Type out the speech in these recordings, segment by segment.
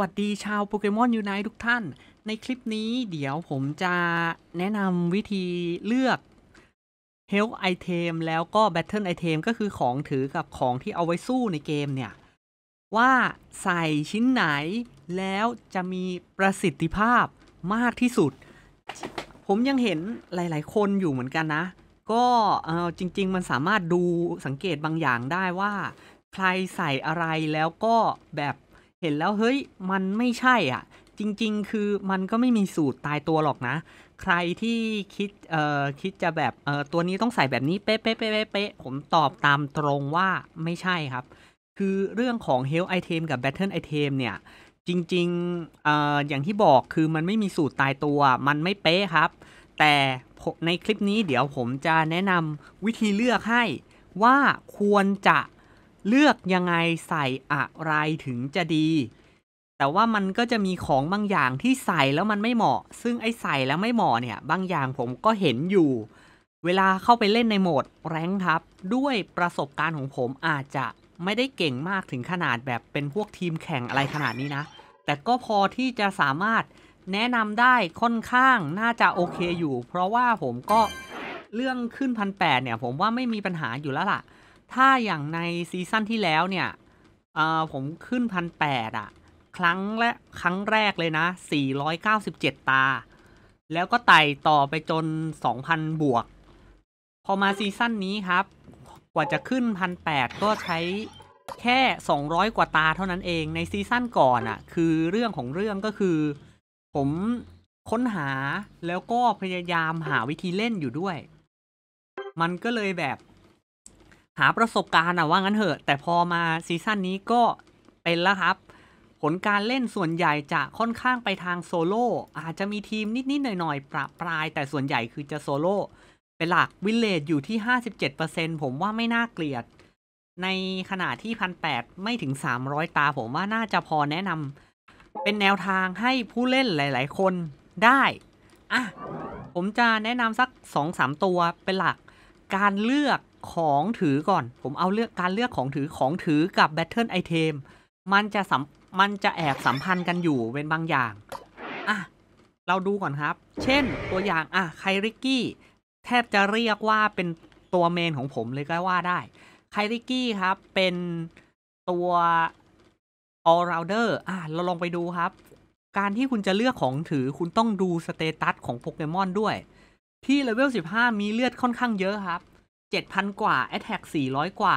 วัสดีชาวโปเกมอนยูไนทุกท่าน ในคลิปนี้เดี๋ยวผมจะแนะนำวิธีเลือก Health Item แล้วก็ Battle Item ก็คือของถือกับของที่เอาไว้สู้ในเกมเนี่ย ว่าใส่ชิ้นไหนแล้วจะมีประสิทธิภาพมากที่สุด ผมยังเห็นหลายๆคนอยู่เหมือนกันนะ ก็จริงๆมันสามารถดูสังเกตบางอย่างได้ว่าใครใส่อะไรแล้วก็แบบเห็นแล้วเฮ้ยมันไม่ใช่อ่ะ จริงๆ คือมันก็ไม่มีสูตรตายตัวหรอกนะ ใครที่คิดเอ่อคิดจะแบบเอ่อตัวนี้ต้องใส่แบบนี้ เป๊ะเป๊ะเป๊ะเป๊ะผมตอบตามตรงว่าไม่ใช่ครับ คือเรื่องของ Health Item กับ Battle Item เนี่ย จริงๆเอ่ออย่างที่บอกคือมันไม่มีสูตรตายตัวมันไม่เป๊ะครับ แต่ในคลิปนี้เดี๋ยวผมจะแนะนำวิธีเลือกให้ว่าควรจะเลือกยังไงใส่อะไรถึงจะดี แต่ว่ามันก็จะมีของบางอย่างที่ใส่แล้วมันไม่เหมาะซึ่งไอ้ใส่แล้วไม่เหมาะเนี่ย บางอย่างผมก็เห็นอยู่ เวลาเข้าไปเล่นในโหมด แรงครับด้วยประสบการณ์ของผมอาจจะไม่ได้เก่งมากถึงขนาดแบบเป็นพวกทีมแข่งอะไรขนาดนี้นะ แต่ก็พอที่จะสามารถแนะนำได้ค่อนข้างน่าจะโอเคอยู่ เพราะว่าผมก็เรื่องขึ้นพันแปดเนี่ยผมว่าไม่มีปัญหาอยู่แล้วล่ะถ้าอย่างในซีซั่นที่แล้วเนี่ย ผมขึ้นพันแปดอ่ะ ครั้งและครั้งแรกเลยนะ 497 ตา แล้วก็ไต่ต่อไปจน 2,000 บวก พอมาซีซั่นนี้ครับ กว่าจะขึ้นพันแปดก็ใช้แค่ 200 กว่าตาเท่านั้นเอง ในซีซั่นก่อนอะ่ะ คือเรื่องของเรื่องก็คือ ผมค้นหาแล้วก็พยายามหาวิธีเล่นอยู่ด้วย มันก็เลยแบบหาประสบการณ์อะว่างั้นเถอะ แต่พอมาซีซั่นนี้ก็เป็นแล้วครับ ผลการเล่นส่วนใหญ่จะค่อนข้างไปทางโซโล่อาจจะมีทีมนิดๆหน่อย ๆ ปรับปลาย แต่ส่วนใหญ่คือจะโซโล่เป็นหลักวิลเลจอยู่ที่ 57%ผมว่าไม่น่าเกลียด ในขณะที่พันแปไม่ถึง 300 ตาผมว่าน่าจะพอแนะนำเป็นแนวทางให้ผู้เล่นหลาย ๆ คนได้ อ่ะ ผมจะแนะนำสัก2-3ตัวเป็นหลักการเลือกของถือก่อน ผมเอาเลือกการเลือกของถือของถือกับ Battle i t e ทมันจะสัมมันจะแอบสัมพันธ์กันอยู่เป็นบางอย่าง อ่ะ เราดูก่อนครับ เช่นตัวอย่าง อ่ะ ไคริกี้ แทบจะเรียกว่าเป็นตัวเมนของผมเลยก็ว่าได้ ไคริกี้ครับ เป็นตัว all rounder อ่ะ เราลองไปดูครับ การที่คุณจะเลือกของถือ คุณต้องดูสเตตัสของโปเกมอนด้วยที่เลเวล 15 มีเลือดค่อนข้างเยอะครับ 7,000 กว่า a กสี่ร400 กว่า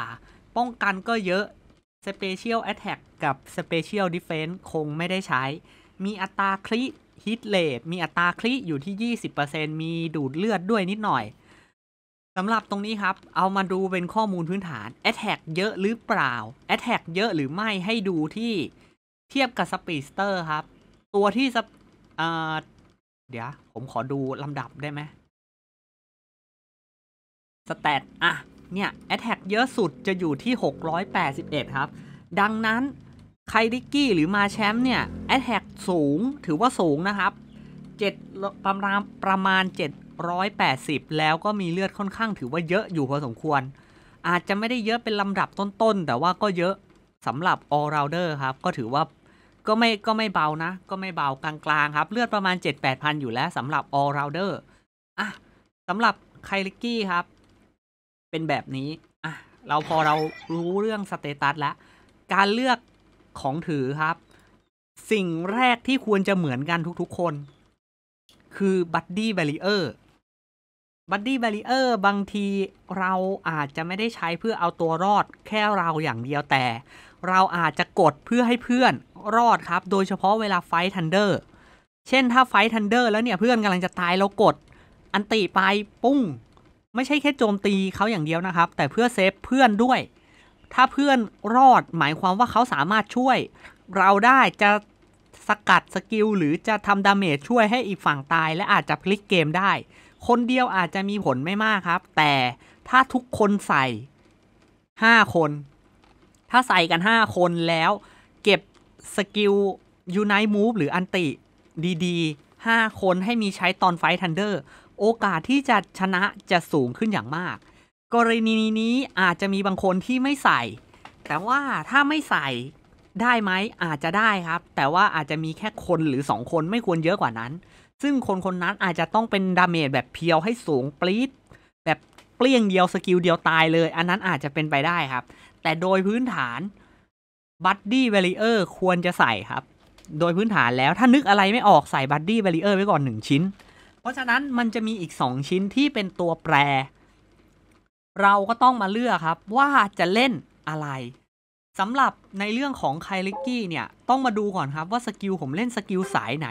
ป้องกันก็เยอะ สเปเชียลแอตแทกกับสเปเชียลดิเฟนซ์คงไม่ได้ใช้ มีอัตราคลิฮิตเลทมีอัตราคลิอยู่ที่ 20%มีดูดเลือดด้วยนิดหน่อย สำหรับตรงนี้ครับ เอามาดูเป็นข้อมูลพื้นฐาน แอตแทกเยอะหรือเปล่า แอตแทกเยอะหรือไม่ให้ดูที่เทียบกับสปีสเตอร์ครับ ตัวที่เดี๋ยวผมขอดูลำดับได้ไหมสแตทอะเนี่ยแอตแทกเยอะสุดจะอยู่ที่ 681 ครับ ดังนั้นไคลิกกี้ หรือมา แชมป์เนี่ยแอตแทกสูงถือว่าสูงนะครับ7ประมาณประมาณ 780 แล้วก็มีเลือด ค่อนข้าง ถือว่าเยอะอยู่ พอสมควร อาจจะไม่ได้เยอะเป็น ลำดับต้นๆแต่ว่าก็เยอะสำหรับ all rounder ครับก็ถือว่าก็ไม่ก็ไม่เบานะ ก็ไม่เบากลางๆครับเลือดประมาณ 7 8 0 0 0 อยู่แล้วสำหรับ all rounder อ่ะสำหรับไคลิกกี้ครับเป็นแบบนี้ อ่ะ เราพอเรารู้เรื่องสเตตัสแล้ว การเลือกของถือครับ สิ่งแรกที่ควรจะเหมือนกันทุกๆคน คือบัดดี้แบริเออร์บัดดี้แบริเออร์บางทีเราอาจจะไม่ได้ใช้เพื่อเอาตัวรอดแค่เราอย่างเดียวแต่ เราอาจจะกดเพื่อให้เพื่อนรอดครับ โดยเฉพาะเวลาไฟทันเดอร์ เช่นถ้าไฟทันเดอร์แล้วเนี่ย เพื่อนกำลังจะตายเรากด อันตีไปปุ้งไม่ใช่แค่โจมตีเขาอย่างเดียวนะครับ แต่เพื่อเซฟเพื่อนด้วย ถ้าเพื่อนรอดหมายความว่าเขาสามารถช่วย เราได้จะสกัดสกิลหรือจะทำดาเมจช่วยให้อีกฝั่งตาย และอาจจะพลิกเกมได้ คนเดียวอาจจะมีผลไม่มากครับ แต่ถ้าทุกคนใส่ 5 คน ถ้าใส่กัน 5 คนแล้วเก็บสกิลยูไนต์มูฟหรืออันติดีๆ5คนให้มีใช้ตอนไฟทันเดอร์โอกาสที่จะชนะจะสูงขึ้นอย่างมาก กรณีนี้อาจจะมีบางคนที่ไม่ใส่ แต่ว่าถ้าไม่ใส่ได้ไหมอาจจะได้ครับ แต่ว่าอาจจะมีแค่คนหรือ2คนไม่ควรเยอะกว่านั้น ซึ่งคนคนนั้นอาจจะต้องเป็นดาเมจแบบเพียวให้สูงปรี๊ด แบบเปลี่ยงเดียวสกิลเดียวตายเลย อันนั้นอาจจะเป็นไปได้ครับ แต่โดยพื้นฐานบัตดี้เบรีเออร์ควรจะใส่ครับ โดยพื้นฐานแล้วถ้านึกอะไรไม่ออกใส่บัตดี้เบรีเออร์ไว้ก่อน1ชิ้นเพราะฉะนั้นมันจะมีอีก 2 ชิ้นที่เป็นตัวแปร เราก็ต้องมาเลือกครับว่าจะเล่นอะไร สำหรับในเรื่องของไคลิกกี้เนี่ยต้องมาดูก่อนครับว่าสกิลผมเล่นสกิลสายไหน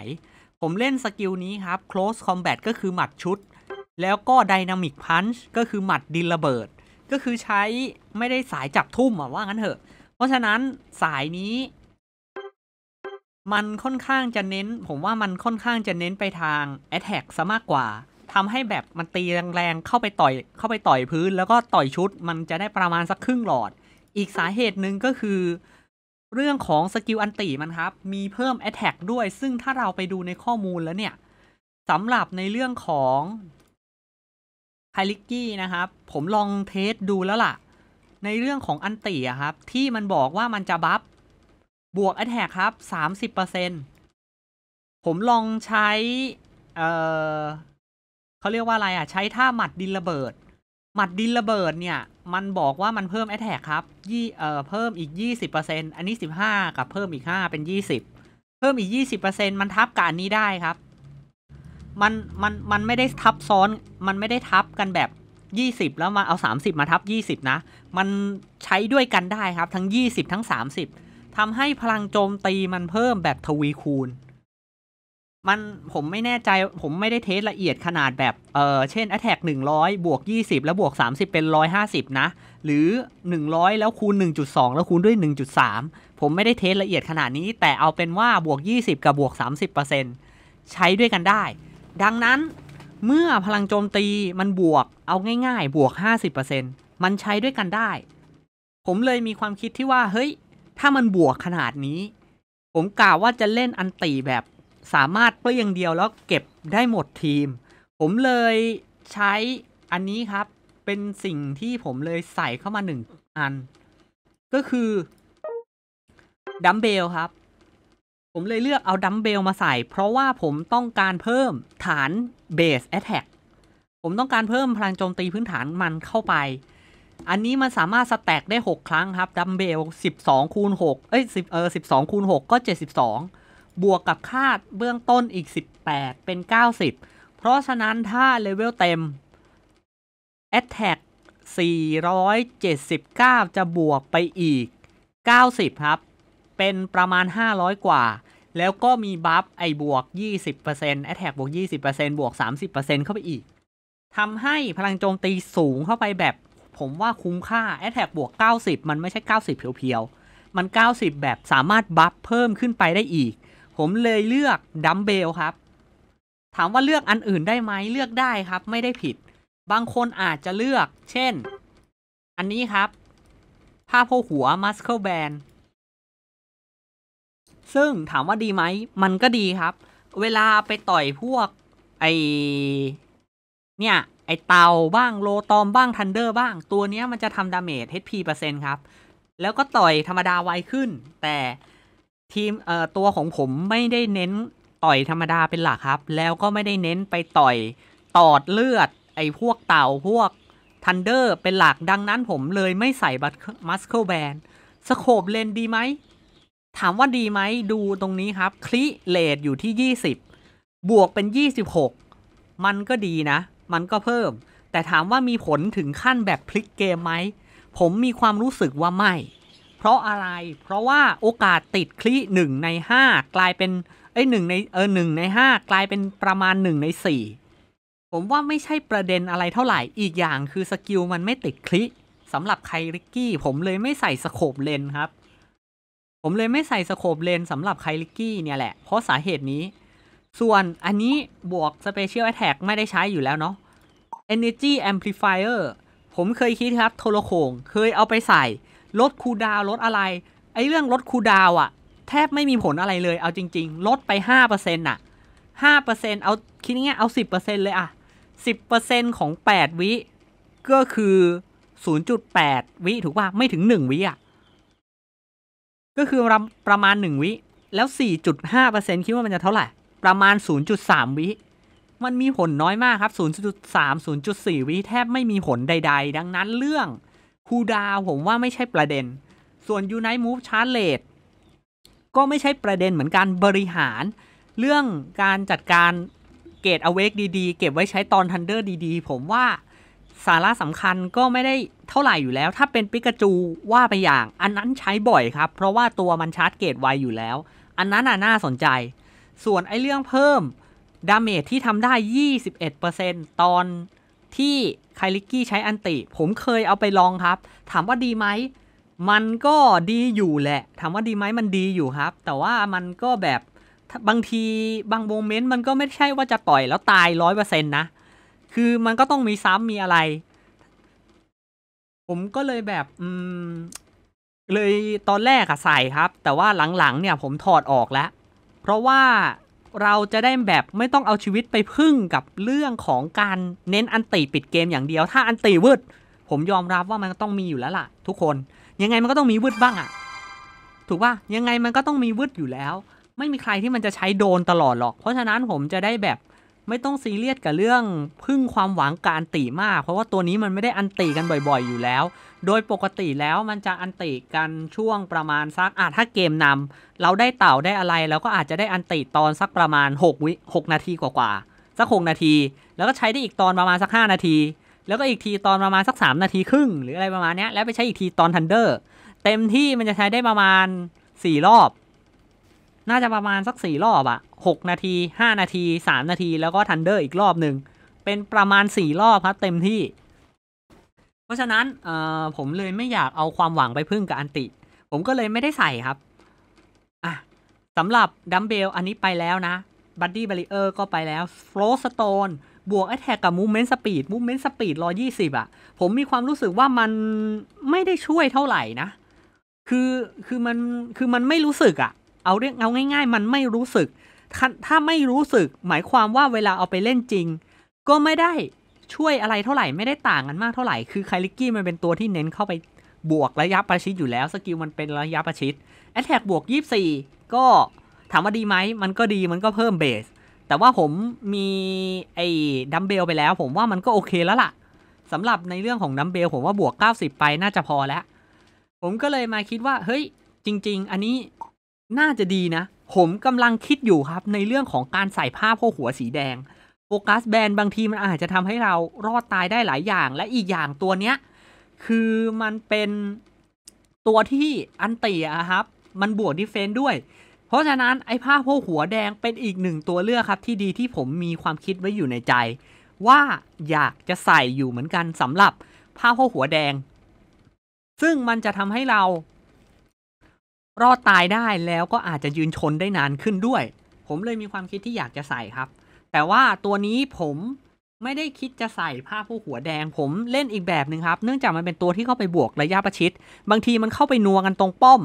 ผมเล่นสกิลนี้ครับ close combat ก็คือหมัดชุด แล้วก็ dynamic punch ก็คือหมัดดินระเบิด ก็คือใช้ไม่ได้สายจับทุ่มอะว่างั้นเถอะ เพราะฉะนั้นสายนี้มันค่อนข้างจะเน้นผมว่ามันค่อนข้างจะเน้นไปทางแอตแทกซะมากกว่า ทำให้แบบมันตีแรงๆเข้าไปต่อยเข้าไปต่อยพื้น แล้วก็ต่อยชุด มันจะได้ประมาณสักครึ่งหลอด อีกสาเหตุหนึ่งก็คือ เรื่องของสกิลอันตีมันครับ มีเพิ่มแอตแทกด้วยซึ่งถ้าเราไปดูในข้อมูลแล้วเนี่ยสำหรับในเรื่องของไคลิกกี้นะครับ ผมลองเทสดูแล้วล่ะ ในเรื่องของอันตีอะครับที่มันบอกว่ามันจะบัฟบวก Attack ครับ 30%ผมลองใช้เออเขาเรียกว่าอะไรอ่ะใช้ท่าหมัดดินระเบิดหมัดดินระเบิดเนี่ย มันบอกว่ามันเพิ่ม Attack ครับยี่เอ่อเพิ่มอีก 20%อันนี้15กับเพิ่มอีก5เป็น 20 เพิ่มอีก20%มันทับกับอันนี้ได้ครับมันมันมันไม่ได้ทับซ้อนมันไม่ได้ทับกันแบบยี่สิบแล้วมาเอาสามสิบมาทับยี่สิบนะ มันใช้ด้วยกันได้ครับ ทั้งยี่สิบทั้งสามสิบทำให้พลังโจมตีมันเพิ่มแบบทวีคูณ มันผมไม่แน่ใจผมไม่ได้เทสละเอียดขนาดแบบเออเช่นแแอทกหนึ่งร้อยบวกยี่สิบแล้วบวกสสาิบเป็นร้้อยหาสิบนะ หรือหนึ่งร้อยแล้วคูณหนึ่งจุดสองแล้วคูณด้วยหนึ่งจุดสามผมไม่ได้เทสละเอียดขนาดนี้ แต่เอาเป็นว่าบวกยี่สิบกับบวกสสามิบเเปอร์ซ็ต์ใช้ด้วยกันได้ ดังนั้นเมื่อพลังโจมตีมันบวกเอาง่ายๆบวกห้าสิบเเปอร์ซ็ต์มันใช้ด้วยกันได้ ผมเลยมีความคิดที่ว่าเฮ้ยถ้ามันบวกขนาดนี้ ผมกล่าวว่าจะเล่นอันตีแบบสามารถเปลี่ยงเดียวแล้วเก็บได้หมดทีม ผมเลยใช้อันนี้ครับ เป็นสิ่งที่ผมเลยใส่เข้ามาหนึ่งอัน ก็คือดัมเบลครับ ผมเลยเลือกเอาดัมเบลมาใส่เพราะว่าผมต้องการเพิ่มฐานเบสแอทแทกผมต้องการเพิ่มพลังโจมตีพื้นฐานมันเข้าไปอันนี้มันสามารถสแต็กได้ 6 ครั้งครับดัมเบล 12คูณ6เอ้ย10เออ12คูณ6ก็ 72 บวกกับค่าเบื้องต้นอีก 18 เป็น 90 เพราะฉะนั้นถ้าเลเวลเต็ม Attack 479 จะบวกไปอีก 90 ครับ เป็นประมาณ 500 กว่า แล้วก็มีบัฟไอบวก20% Attack บวก20%บวก 30%เข้าไปอีกทำให้พลังโจมตีสูงเข้าไปแบบผมว่าคุ้มค่าแอตแทกบวก 90 มันไม่ใช่ 90 เพียวๆ มัน 90 แบบสามารถบัฟเพิ่มขึ้นไปได้อีก ผมเลยเลือกดัมเบลครับ ถามว่าเลือกอันอื่นได้ไหมเลือกได้ครับไม่ได้ผิด บางคนอาจจะเลือก เช่น อันนี้ครับผ้าโพหัวมัสเคิลแบนซึ่งถามว่าดีไหม มันก็ดีครับ เวลาไปต่อยพวกไอเนี่ยไอเตาบ้างโลตอมบ้างทันเดอร์บ้างตัวเนี้ยมันจะทำดาเมจ HP เปอร์เซ็นต์ครับ แล้วก็ต่อยธรรมดาไวขึ้น แต่ทีมเอ่อตัวของผมไม่ได้เน้นต่อยธรรมดาเป็นหลักครับ แล้วก็ไม่ได้เน้นไปต่อยตอดเลือดไอพวกเต่าพวกทันเดอร์เป็นหลักดังนั้นผมเลยไม่ใส่บัตมัสเคิลแบนสโคบเลนดีไหมถามว่าดีไหมดูตรงนี้ครับคลิเลดอยู่ที่ 20 บวกเป็น 26 มันก็ดีนะมันก็เพิ่มแต่ถามว่ามีผลถึงขั้นแบบพลิกเกมไหมผมมีความรู้สึกว่าไม่ เพราะอะไรเพราะว่าโอกาสติดคลีหนึ่งใน 5กลายเป็นไอ้หนึ่งในเออหนึ่งใน5 กลายเป็นประมาณ 1 ใน 4 ผมว่าไม่ใช่ประเด็นอะไรเท่าไหร่อีกอย่างคือสกิลมันไม่ติดคลิสำหรับไคลิกกี้ผมเลยไม่ใส่สโคบเลนครับ ผมเลยไม่ใส่สโคบเลนสำหรับไคลิกกี้เนี่ยแหละเพราะสาเหตุนี้ส่วนอันนี้บวก Special Attack ไม่ได้ใช้อยู่แล้วเนาะ Energy Amplifier ผมเคยคิดครับ โทรโขงเคยเอาไปใส่ ลดคูดาวลดอะไร ไอเรื่องลดคูดาวอะแทบไม่มีผลอะไรเลย เอาจริงๆ ลดไป5%อน่ะ5%เอาคิดง่ายเอา 10%เลยอะ10%ของ 8 วิก็คือ 0.8 วิถูกป่ะไม่ถึง 1 วิอะก็คือประมาณ1วิแล้ว 4.5%คิดว่ามันจะเท่าไหร่ประมาณ 0.3วิ มันมีผลน้อยมากครับ 0.3 0.4 วิแทบไม่มีผลใด ๆ ดังนั้นเรื่องคูดาวผมว่าไม่ใช่ประเด็น ส่วน Unite Move Charge Rate ก็ไม่ใช่ประเด็นเหมือนการบริหาร เรื่องการจัดการเกตอเวกดีๆ เก็บไว้ใช้ตอนทันเดอร์ดีๆผมว่าสาระสำคัญก็ไม่ได้เท่าไหร่อยู่แล้ว ถ้าเป็นปิกาจูว่าไปอย่าง อันนั้นใช้บ่อยครับ เพราะว่าตัวมันชาร์จเกตไวอยู่แล้ว อันนั้นน่าสนใจส่วนไอเรื่องเพิ่มดาเมจที่ทำได้ 21%ตอนที่ไคลิกกี้ใช้อันติ ผมเคยเอาไปลองครับ ถามว่าดีไหม มันก็ดีอยู่แหละ ถามว่าดีไหมมันดีอยู่ครับ แต่ว่ามันก็แบบบางทีบางโมเมนต์มันก็ไม่ใช่ว่าจะต่อยแล้วตายร้อยเปอร์เซ็นต์นะ คือมันก็ต้องมีซ้ำมีอะไร ผมก็เลยแบบอืมเลยตอนแรกอะใส่ครับ แต่ว่าหลังๆเนี่ยผมถอดออกแล้วพราะว่าเราจะได้แบบไม่ต้องเอาชีวิตไปพึ่งกับเรื่องของการเน้นอันตีปิดเกมอย่างเดียว ถ้าอันตีวืดผมยอมรับว่ามันต้องมีอยู่แล้วล่ะ ทุกคนยังไงมันก็ต้องมีวืดบ้างอะถูกป่ะยังไงมันก็ต้องมีวืดอยู่แล้ว ไม่มีใครที่มันจะใช้โดนตลอดหรอก เพราะฉะนั้นผมจะได้แบบไม่ต้องซีเรียสกับเรื่องพึ่งความหวังการตีมาก เพราะว่าตัวนี้มันไม่ได้อันตีกันบ่อยๆอยู่แล้วโดยปกติแล้วมันจะอันติกันช่วงประมาณสักอ่ะถ้าเกมนำ เราได้เต่าได้อะไรเราก็อาจจะได้อันติตอนสักประมาณ6วิ6นาทีกว่าๆสัก 6 นาที แล้วก็ใช้ได้อีกตอนประมาณสัก 5 นาที แล้วก็อีกทีตอนประมาณสัก 3 นาทีครึ่ง หรืออะไรประมาณนี้แล้วไปใช้อีกทีตอนทันเดอร์เต็มที่มันจะใช้ได้ประมาณ 4 รอบ น่าจะประมาณสัก4รอบอะ6 นาที 5 นาที 3 นาทีแล้วก็ทันเดอร์อีกรอบหนึ่งเป็นประมาณ4รอบครับเต็มที่เพราะฉะนั้นเออ่ผมเลยไม่อยากเอาความหวังไปพึ่งกับอันติ ผมก็เลยไม่ได้ใส่ครับอ่ะสำหรับดัมเบลอันนี้ไปแล้วนะบัดดี้บาริเออร์ก็ไปแล้วโฟลสโตนบวกไอแท็กกับมูเมนต์สปีดมูเมนต์สปีดร้อยี่สิบอ่ะ ผมมีความรู้สึกว่ามันไม่ได้ช่วยเท่าไหร่นะ คือคือมันคือมันไม่รู้สึกอ่ะ เอาเรื่องเอาง่ายๆ มันไม่รู้สึกถ้าไม่รู้สึกหมายความว่าเวลาเอาไปเล่นจริง ก็ไม่ได้ช่วยอะไรเท่าไหร่ไม่ได้ต่างกันมากเท่าไหร่คือไคลิกกี้มันเป็นตัวที่เน้นเข้าไปบวกระยะประชิดอยู่แล้วสกิลมันเป็นระยะประชิดแอตแทกบวก 24 ก็ ถามว่าดีไหมมันก็ดีมันก็เพิ่มเบสแต่ว่าผมมีไอ้ดัมเบลไปแล้ว ผมว่ามันก็โอเคแล้วล่ะสำหรับในเรื่องของดัมเบลผมว่าบวก 90 ไปน่าจะพอแล้ว ผมก็เลยมาคิดว่า เฮ้ยจริงๆ อันนี้น่าจะดีนะ ผมกำลังคิดอยู่ครับ ในเรื่องของการใส่ผ้าโพกหัวสีแดงโฟกัสแบนบางทีมันอาจจะทำให้เรารอดตายได้หลายอย่างและอีกอย่างตัวเนี้ย คือมันเป็นตัวที่อันตีอะครับ มันบวกดิเฟนด้วย เพราะฉะนั้นไอ้ผ้าโพกหัวแดงเป็นอีกหนึ่งตัวเลือกครับ ที่ดีที่ผมมีความคิดไว้อยู่ในใจ ว่าอยากจะใส่อยู่เหมือนกันสำหรับผ้าโพกหัวแดง ซึ่งมันจะทำให้เรา รอดตายได้แล้วก็อาจจะยืนชนได้นานขึ้นด้วย ผมเลยมีความคิดที่อยากจะใส่ครับแต่ว่าตัวนี้ผมไม่ได้คิดจะใส่ผ้าผู้หัวแดง ผมเล่นอีกแบบหนึ่งครับ เนื่องจากมันเป็นตัวที่เข้าไปบวกระยะประชิด บางทีมันเข้าไปนัวกันตรงป้อม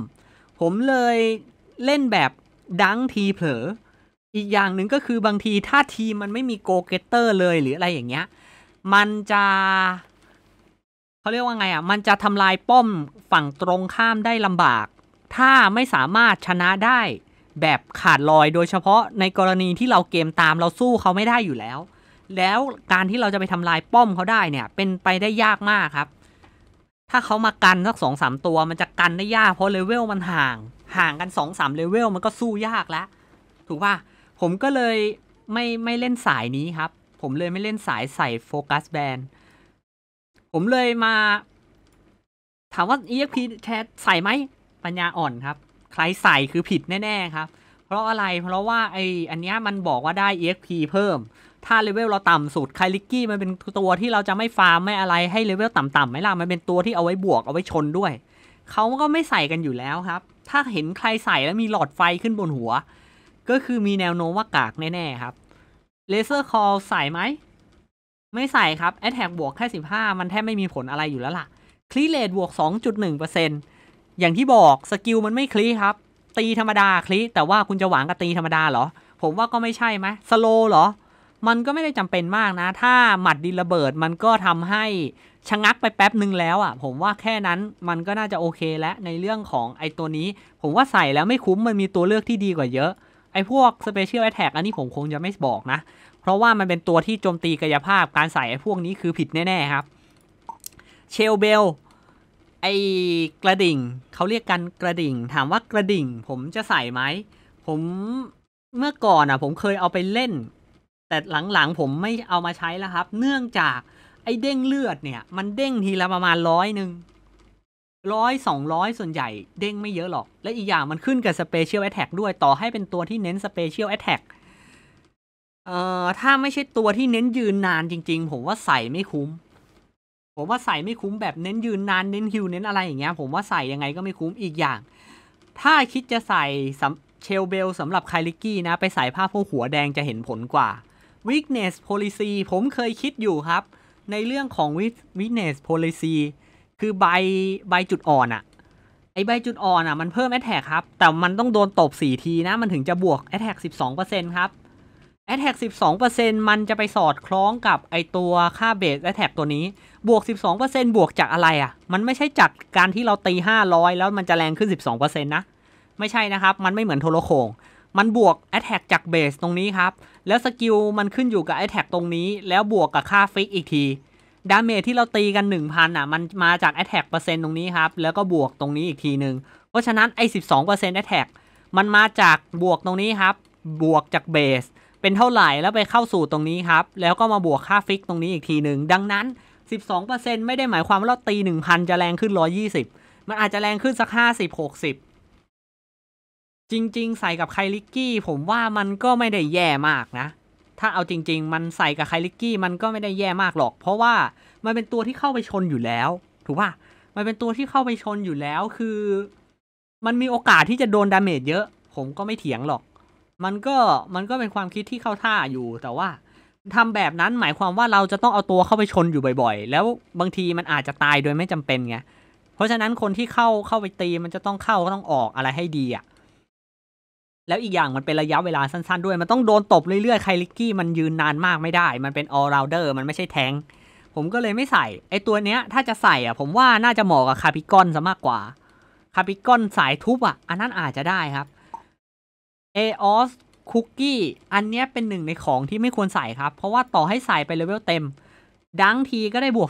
ผมเลยเล่นแบบดังทีเผลออีกอย่างหนึ่งก็คือบางทีถ้าทีมันไม่มีโกเกตเตอร์เลยหรืออะไรอย่างเงี้ย มันจะเขาเรียกว่าไงอ่ะ มันจะทำลายป้อมฝั่งตรงข้ามได้ลำบาก ถ้าไม่สามารถชนะได้แบบขาดลอยโดยเฉพาะในกรณีที่เราเกมตามเราสู้เขาไม่ได้อยู่แล้ว แล้วการที่เราจะไปทำลายป้อมเขาได้เนี่ย เป็นไปได้ยากมากครับ ถ้าเขามากันสักสองสามตัวมันจะกันได้ยากเพราะเลเวลมันห่าง ห่างกันสองสามเลเวลมันก็สู้ยากแล้ว ถูกป่ะผมก็เลยไม่ไม่เล่นสายนี้ครับ ผมเลยไม่เล่นสายใส่โฟกัสแบนผมเลยมา ถามว่า EXP แทใส่ไหม ปัญญาอ่อนครับใครใส่คือผิดแน่ ๆครับ เพราะอะไร เพราะว่าไออันนี้มันบอกว่าได้ exp เพิ่ม ถ้าเลเวลเราต่ำสุดคคลิกกี้มันเป็นตัวที่เราจะไม่ฟาร์มไม่อะไร ให้เลเวลต่ำๆไม่ล่ะ มันเป็นตัวที่เอาไว้บวกเอาไว้ชนด้วย เขาก็ไม่ใส่กันอยู่แล้วครับ ถ้าเห็นใครใส่แล้วมีหลอดไฟขึ้นบนหัว ก็คือมีแนวโน้มว่ากากแน่ๆครับ เลเซอร์คอลใส่ไหม ไม่ใส่ครับ แอทแทกบวกแค่ 15 มันแทบไม่มีผลอะไรอยู่แล้วล่ะ คลีเลตบวก 2.1%เอย่างที่บอกสกิลมันไม่คลีครับ ตีธรรมดาคลีแต่ว่าคุณจะหวังกับตีธรรมดาเหรอ ผมว่าก็ไม่ใช่ไหมสโลเหรอ มันก็ไม่ได้จำเป็นมากนะ ถ้าหมัดดินระเบิด มันก็ทำให้ชะงักไปแป๊บหนึ่งแล้วอะ่ะ ผมว่าแค่นั้น มันก็น่าจะโอเคแล้ว ในเรื่องของไอ้ตัวนี้ ผมว่าใส่แล้วไม่คุ้มมันมีตัวเลือกที่ดีกว่าเยอะไอ้พวกสเปเชียลแอทแทกอันนี้ผมคงจะไม่บอกนะ เพราะว่ามันเป็นตัวที่โจมตีกายภาพการใส่ไอ้พวกนี้คือผิดแน่ๆครับเชลเบลไอ้กระดิ่งเขาเรียกกันกระดิ่ง ถามว่ากระดิ่งผมจะใส่ไหม ผมเมื่อก่อนอ่ะ ผมเคยเอาไปเล่น แต่หลังๆผมไม่เอามาใช้แล้วครับ เนื่องจากไอ้เด้งเลือดเนี่ย มันเด้งทีละประมาณร้อยหนึ่งร้อยสองร้อยส่วนใหญ่ เด้งไม่เยอะหรอก และอีกอย่างมันขึ้นกับสเปเชียลแอตแทกด้วยต่อให้เป็นตัวที่เน้นสเปเชียลแอตแทกเอ่อถ้าไม่ใช่ตัวที่เน้นยืนนานจริง ๆ ผมว่าใส่ไม่คุ้มผมว่าใส่ไม่คุ้มแบบเน้นยืน นานเน้นฮิวเน้นอะไรอย่างเงี้ยผมว่าใส่ยังไงก็ไม่คุ้ม อีกอย่าง ถ้าคิดจะใส่เชลเบลสำหรับไคลิกี้นะ ไปใส่ผ้าพวกหัวแดงจะเห็นผลกว่า weakness policy ผมเคยคิดอยู่ครับ ในเรื่องของ weakness policy คือใบใบจุดอ่อนอะไอใบจุดอ่อนอะมันเพิ่มแอตแทกครับแต่มันต้องโดนตบ 4ทีนะมันถึงจะบวกแอตแทก12%ครับแอทแท k 12%มันจะไปสอดคล้องกับไอตัวค่าเบสอ t แท็กตัวนี้ บวก 12%บวกจากอะไรอะ่ะมันไม่ใช่จากการที่เราตี 500 แล้วมันจะแรงขึ้น 12%นะไม่ใช่นะครับ มันไม่เหมือนโทรโคงมันบวกอ t แท็กจากเบสตรงนี้ครับ แล้วสกิลมันขึ้นอยู่กับอ t แท็กตรงนี้ แล้วบวกกับค่าฟิกอีกที ดาเมจที่เราตีกัน 1,000อ่ะมันมาจากอ t แท็กเปอร์เซ็นต์ตรงนี้ครับแล้วก็บวกตรงนี้อีกทีหนึ่งเพราะฉะนั้นไอ้12%อ t แท็กมันมาจากบวกตรงนี้ครับ บวกจากเบสเป็นเท่าไหร่แล้วไปเข้าสูตรตรงนี้ครับแล้วก็มาบวกค่าฟิกตรงนี้อีกทีหนึ่งดังนั้น 12%ไม่ได้หมายความว่าเราตี 1,000 จะแรงขึ้น120 มันอาจจะแรงขึ้นสัก 50 60 จริงๆ ใส่กับไคลิกกี้ผมว่ามันก็ไม่ได้แย่มากนะ ถ้าเอาจริง ๆ มันใส่กับไคลิกกี้มันก็ไม่ได้แย่มากหรอก เพราะว่ามันเป็นตัวที่เข้าไปชนอยู่แล้วถูกป่ะมันเป็นตัวที่เข้าไปชนอยู่แล้วคือมันมีโอกาสที่จะโดนดาเมจเยอะผมก็ไม่เถียงหรอกมันก็มันก็เป็นความคิดที่เข้าท่าอยู่แต่ว่า ทำแบบนั้นหมายความว่าเราจะต้องเอาตัวเข้าไปชนอยู่บ่อยๆ แล้วบางทีมันอาจจะตายโดยไม่จำเป็นไงเพราะฉะนั้นคนที่เข้าเข้าไปตีมันจะต้องเข้าต้องออกอะไรให้ดีอะ่ะแล้วอีกอย่างมันเป็นระยะเวลาสั้นๆด้วยมันต้องโดนตบเรื่อยๆใครลิกกี้มันยืนนานมากไม่ได้ มันเป็นออลราวเดอร์มันไม่ใช่แทงผมก็เลยไม่ใส่ไอตัวเนี้ยถ้าจะใส่อ่ะ ผมว่าน่าจะเหมาะกับคาปิกอนซะมากกว่า คาปิกอนสายทุบอ่ะอันนั้นอาจจะได้ครับ a อ o s คุกกี้อันนี้เป็นหนึ่งในของที่ไม่ควรใส่ครับ เพราะว่าต่อให้ใส่ไปเลเวลเต็ม ดังทีก็ได้บวก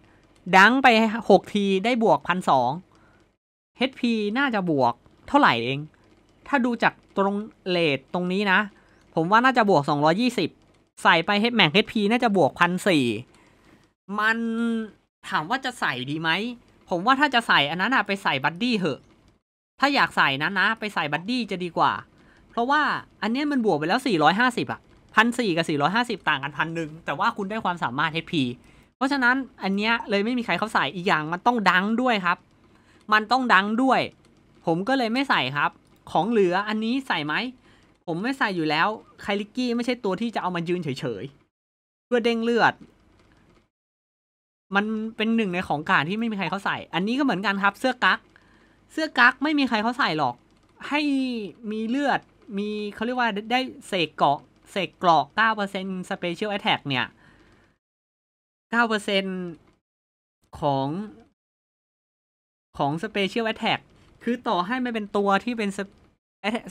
200 ดังไป 6 ทีได้บวก1,200 HP น่าจะบวกเท่าไหร่เอง ถ้าดูจากตรงเลทตรงนี้นะ ผมว่าน่าจะบวก 220 ใส่ไปดแม็ก HP น่าจะบวก1,400มันถามว่าจะใส่ดีไหม ผมว่าถ้าจะใส่อันนั้นะไปใส่บัดดี้เหอะถ้าอยากใส่นั้นนะ ไปใส่บัดดี้จะดีกว่าเพราะว่าอันนี้มันบวกไปแล้ว 450อะพันสี่กับ 450 ต่างกันพันหนึ่งแต่ว่าคุณได้ความสามารถ HP เพราะฉะนั้นอันเนี้ยเลยไม่มีใครเขาใส่อีกอย่างมันต้องดังด้วยครับ มันต้องดังด้วย ผมก็เลยไม่ใส่ครับ ของเหลืออันนี้ใส่ไหม ผมไม่ใส่อยู่แล้ว ไคลิกี้ไม่ใช่ตัวที่จะเอามายืนเฉย ๆ เพื่อเด้งเลือด มันเป็นหนึ่งในของการที่ไม่มีใครเขาใส่ อันนี้ก็เหมือนกันครับเสื้อกั๊ก เสื้อกั๊กไม่มีใครเขาใส่หรอก ให้มีเลือดมีเขาเรียกว่าได้เสกเกาะเสกกรอก9% Special Attack เนี่ย9%ของของ Special Attack คือต่อให้มันเป็นตัวที่เป็น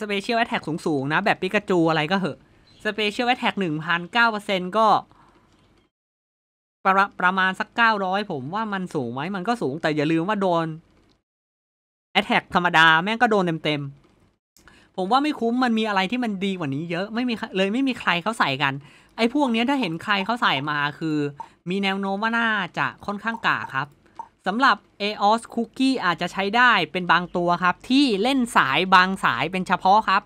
Special Attack สูงๆนะ แบบปิกาจูอะไรก็เหอะ Special Attack 1 0 0น9%ก็ประประมาณสักเก้าร้อยผมว่ามันสูงไหมมันก็สูง แต่อย่าลืมว่าโดนแอทแทกธรรมดาแม่งก็โดนเต็มเต็มผมว่าไม่คุ้มมันมีอะไรที่มันดีกว่านี้เยอะ ไม่มีเลยไม่มีใครเขาใส่กัน ไอ้พวกนี้ถ้าเห็นใครเขาใส่มาคือ มีแนวโน้มว่าน่าจะค่อนข้างกาครับสำหรับ AOS Cookie อาจจะใช้ได้เป็นบางตัวครับที่เล่นสายบางสายเป็นเฉพาะครับ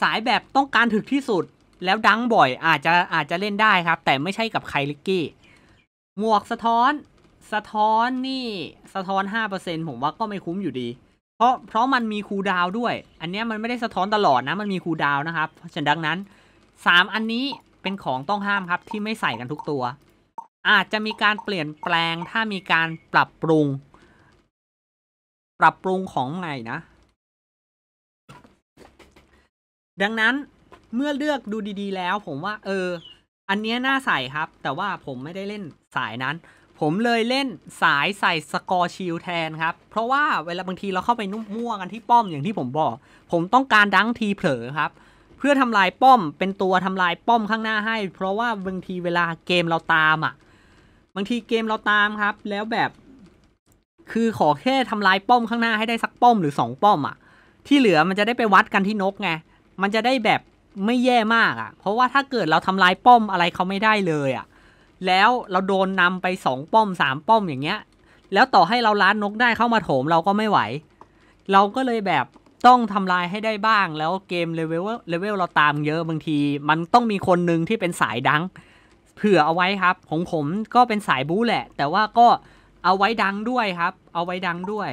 สายแบบต้องการถึกที่สุดแล้วดังบ่อย อาจจะอาจจะเล่นได้ครับ แต่ไม่ใช่กับไคลิกกี้หมวกสะท้อน สะท้อนนี่ สะท้อน 5%ผมว่าก็ไม่คุ้มอยู่ดีเพราะเพราะมันมีคูดาวด้วย อันนี้มันไม่ได้สะท้อนตลอดนะ มันมีคูดาวนะครับฉะดังนั้น3อันนี้เป็นของต้องห้ามครับที่ไม่ใส่กันทุกตัวอาจจะมีการเปลี่ยนแปลงถ้ามีการปรับปรุง ปรับปรุงของใหม่นะ ดังนั้นเมื่อเลือกดูดีๆ แล้วผมว่า เออ อันนี้น่าใส่ครับแต่ว่าผมไม่ได้เล่นสายนั้นผมเลยเล่นสายใส่สกอร์ชิลแทนครับเพราะว่าเวลาบางทีเราเข้าไปนุ่มมั่วกันที่ป้อมอย่างที่ผมบอก ผมต้องการดังทีเผลอครับ เพื่อทำลายป้อม เป็นตัวทำลายป้อมข้างหน้าให้ เพราะว่าบางทีเวลาเกมเราตามอ่ะ บางทีเกมเราตามครับ แล้วแบบ คือขอแค่ทำลายป้อมข้างหน้าให้ได้สักป้อมหรือสองป้อมอ่ะที่เหลือมันจะได้ไปวัดกันที่นกไงมันจะได้แบบไม่แย่มากอ่ะเพราะว่าถ้าเกิดเราทำลายป้อมอะไรเขาไม่ได้เลยอ่ะแล้วเราโดนนำไปสองป้อมสามป้อมอย่างเงี้ย แล้วต่อให้เราล้านนกได้เข้ามาโถมเราก็ไม่ไหว เราก็เลยแบบต้องทำลายให้ได้บ้างแล้วเกมเลเวลเลเวลเราตามเยอะบางที มันต้องมีคนหนึ่งที่เป็นสายดังเผื่อเอาไว้ครับของผมก็เป็นสายบู๊แหละ แต่ว่าก็เอาไว้ดังด้วยครับ เอาไว้ดังด้วย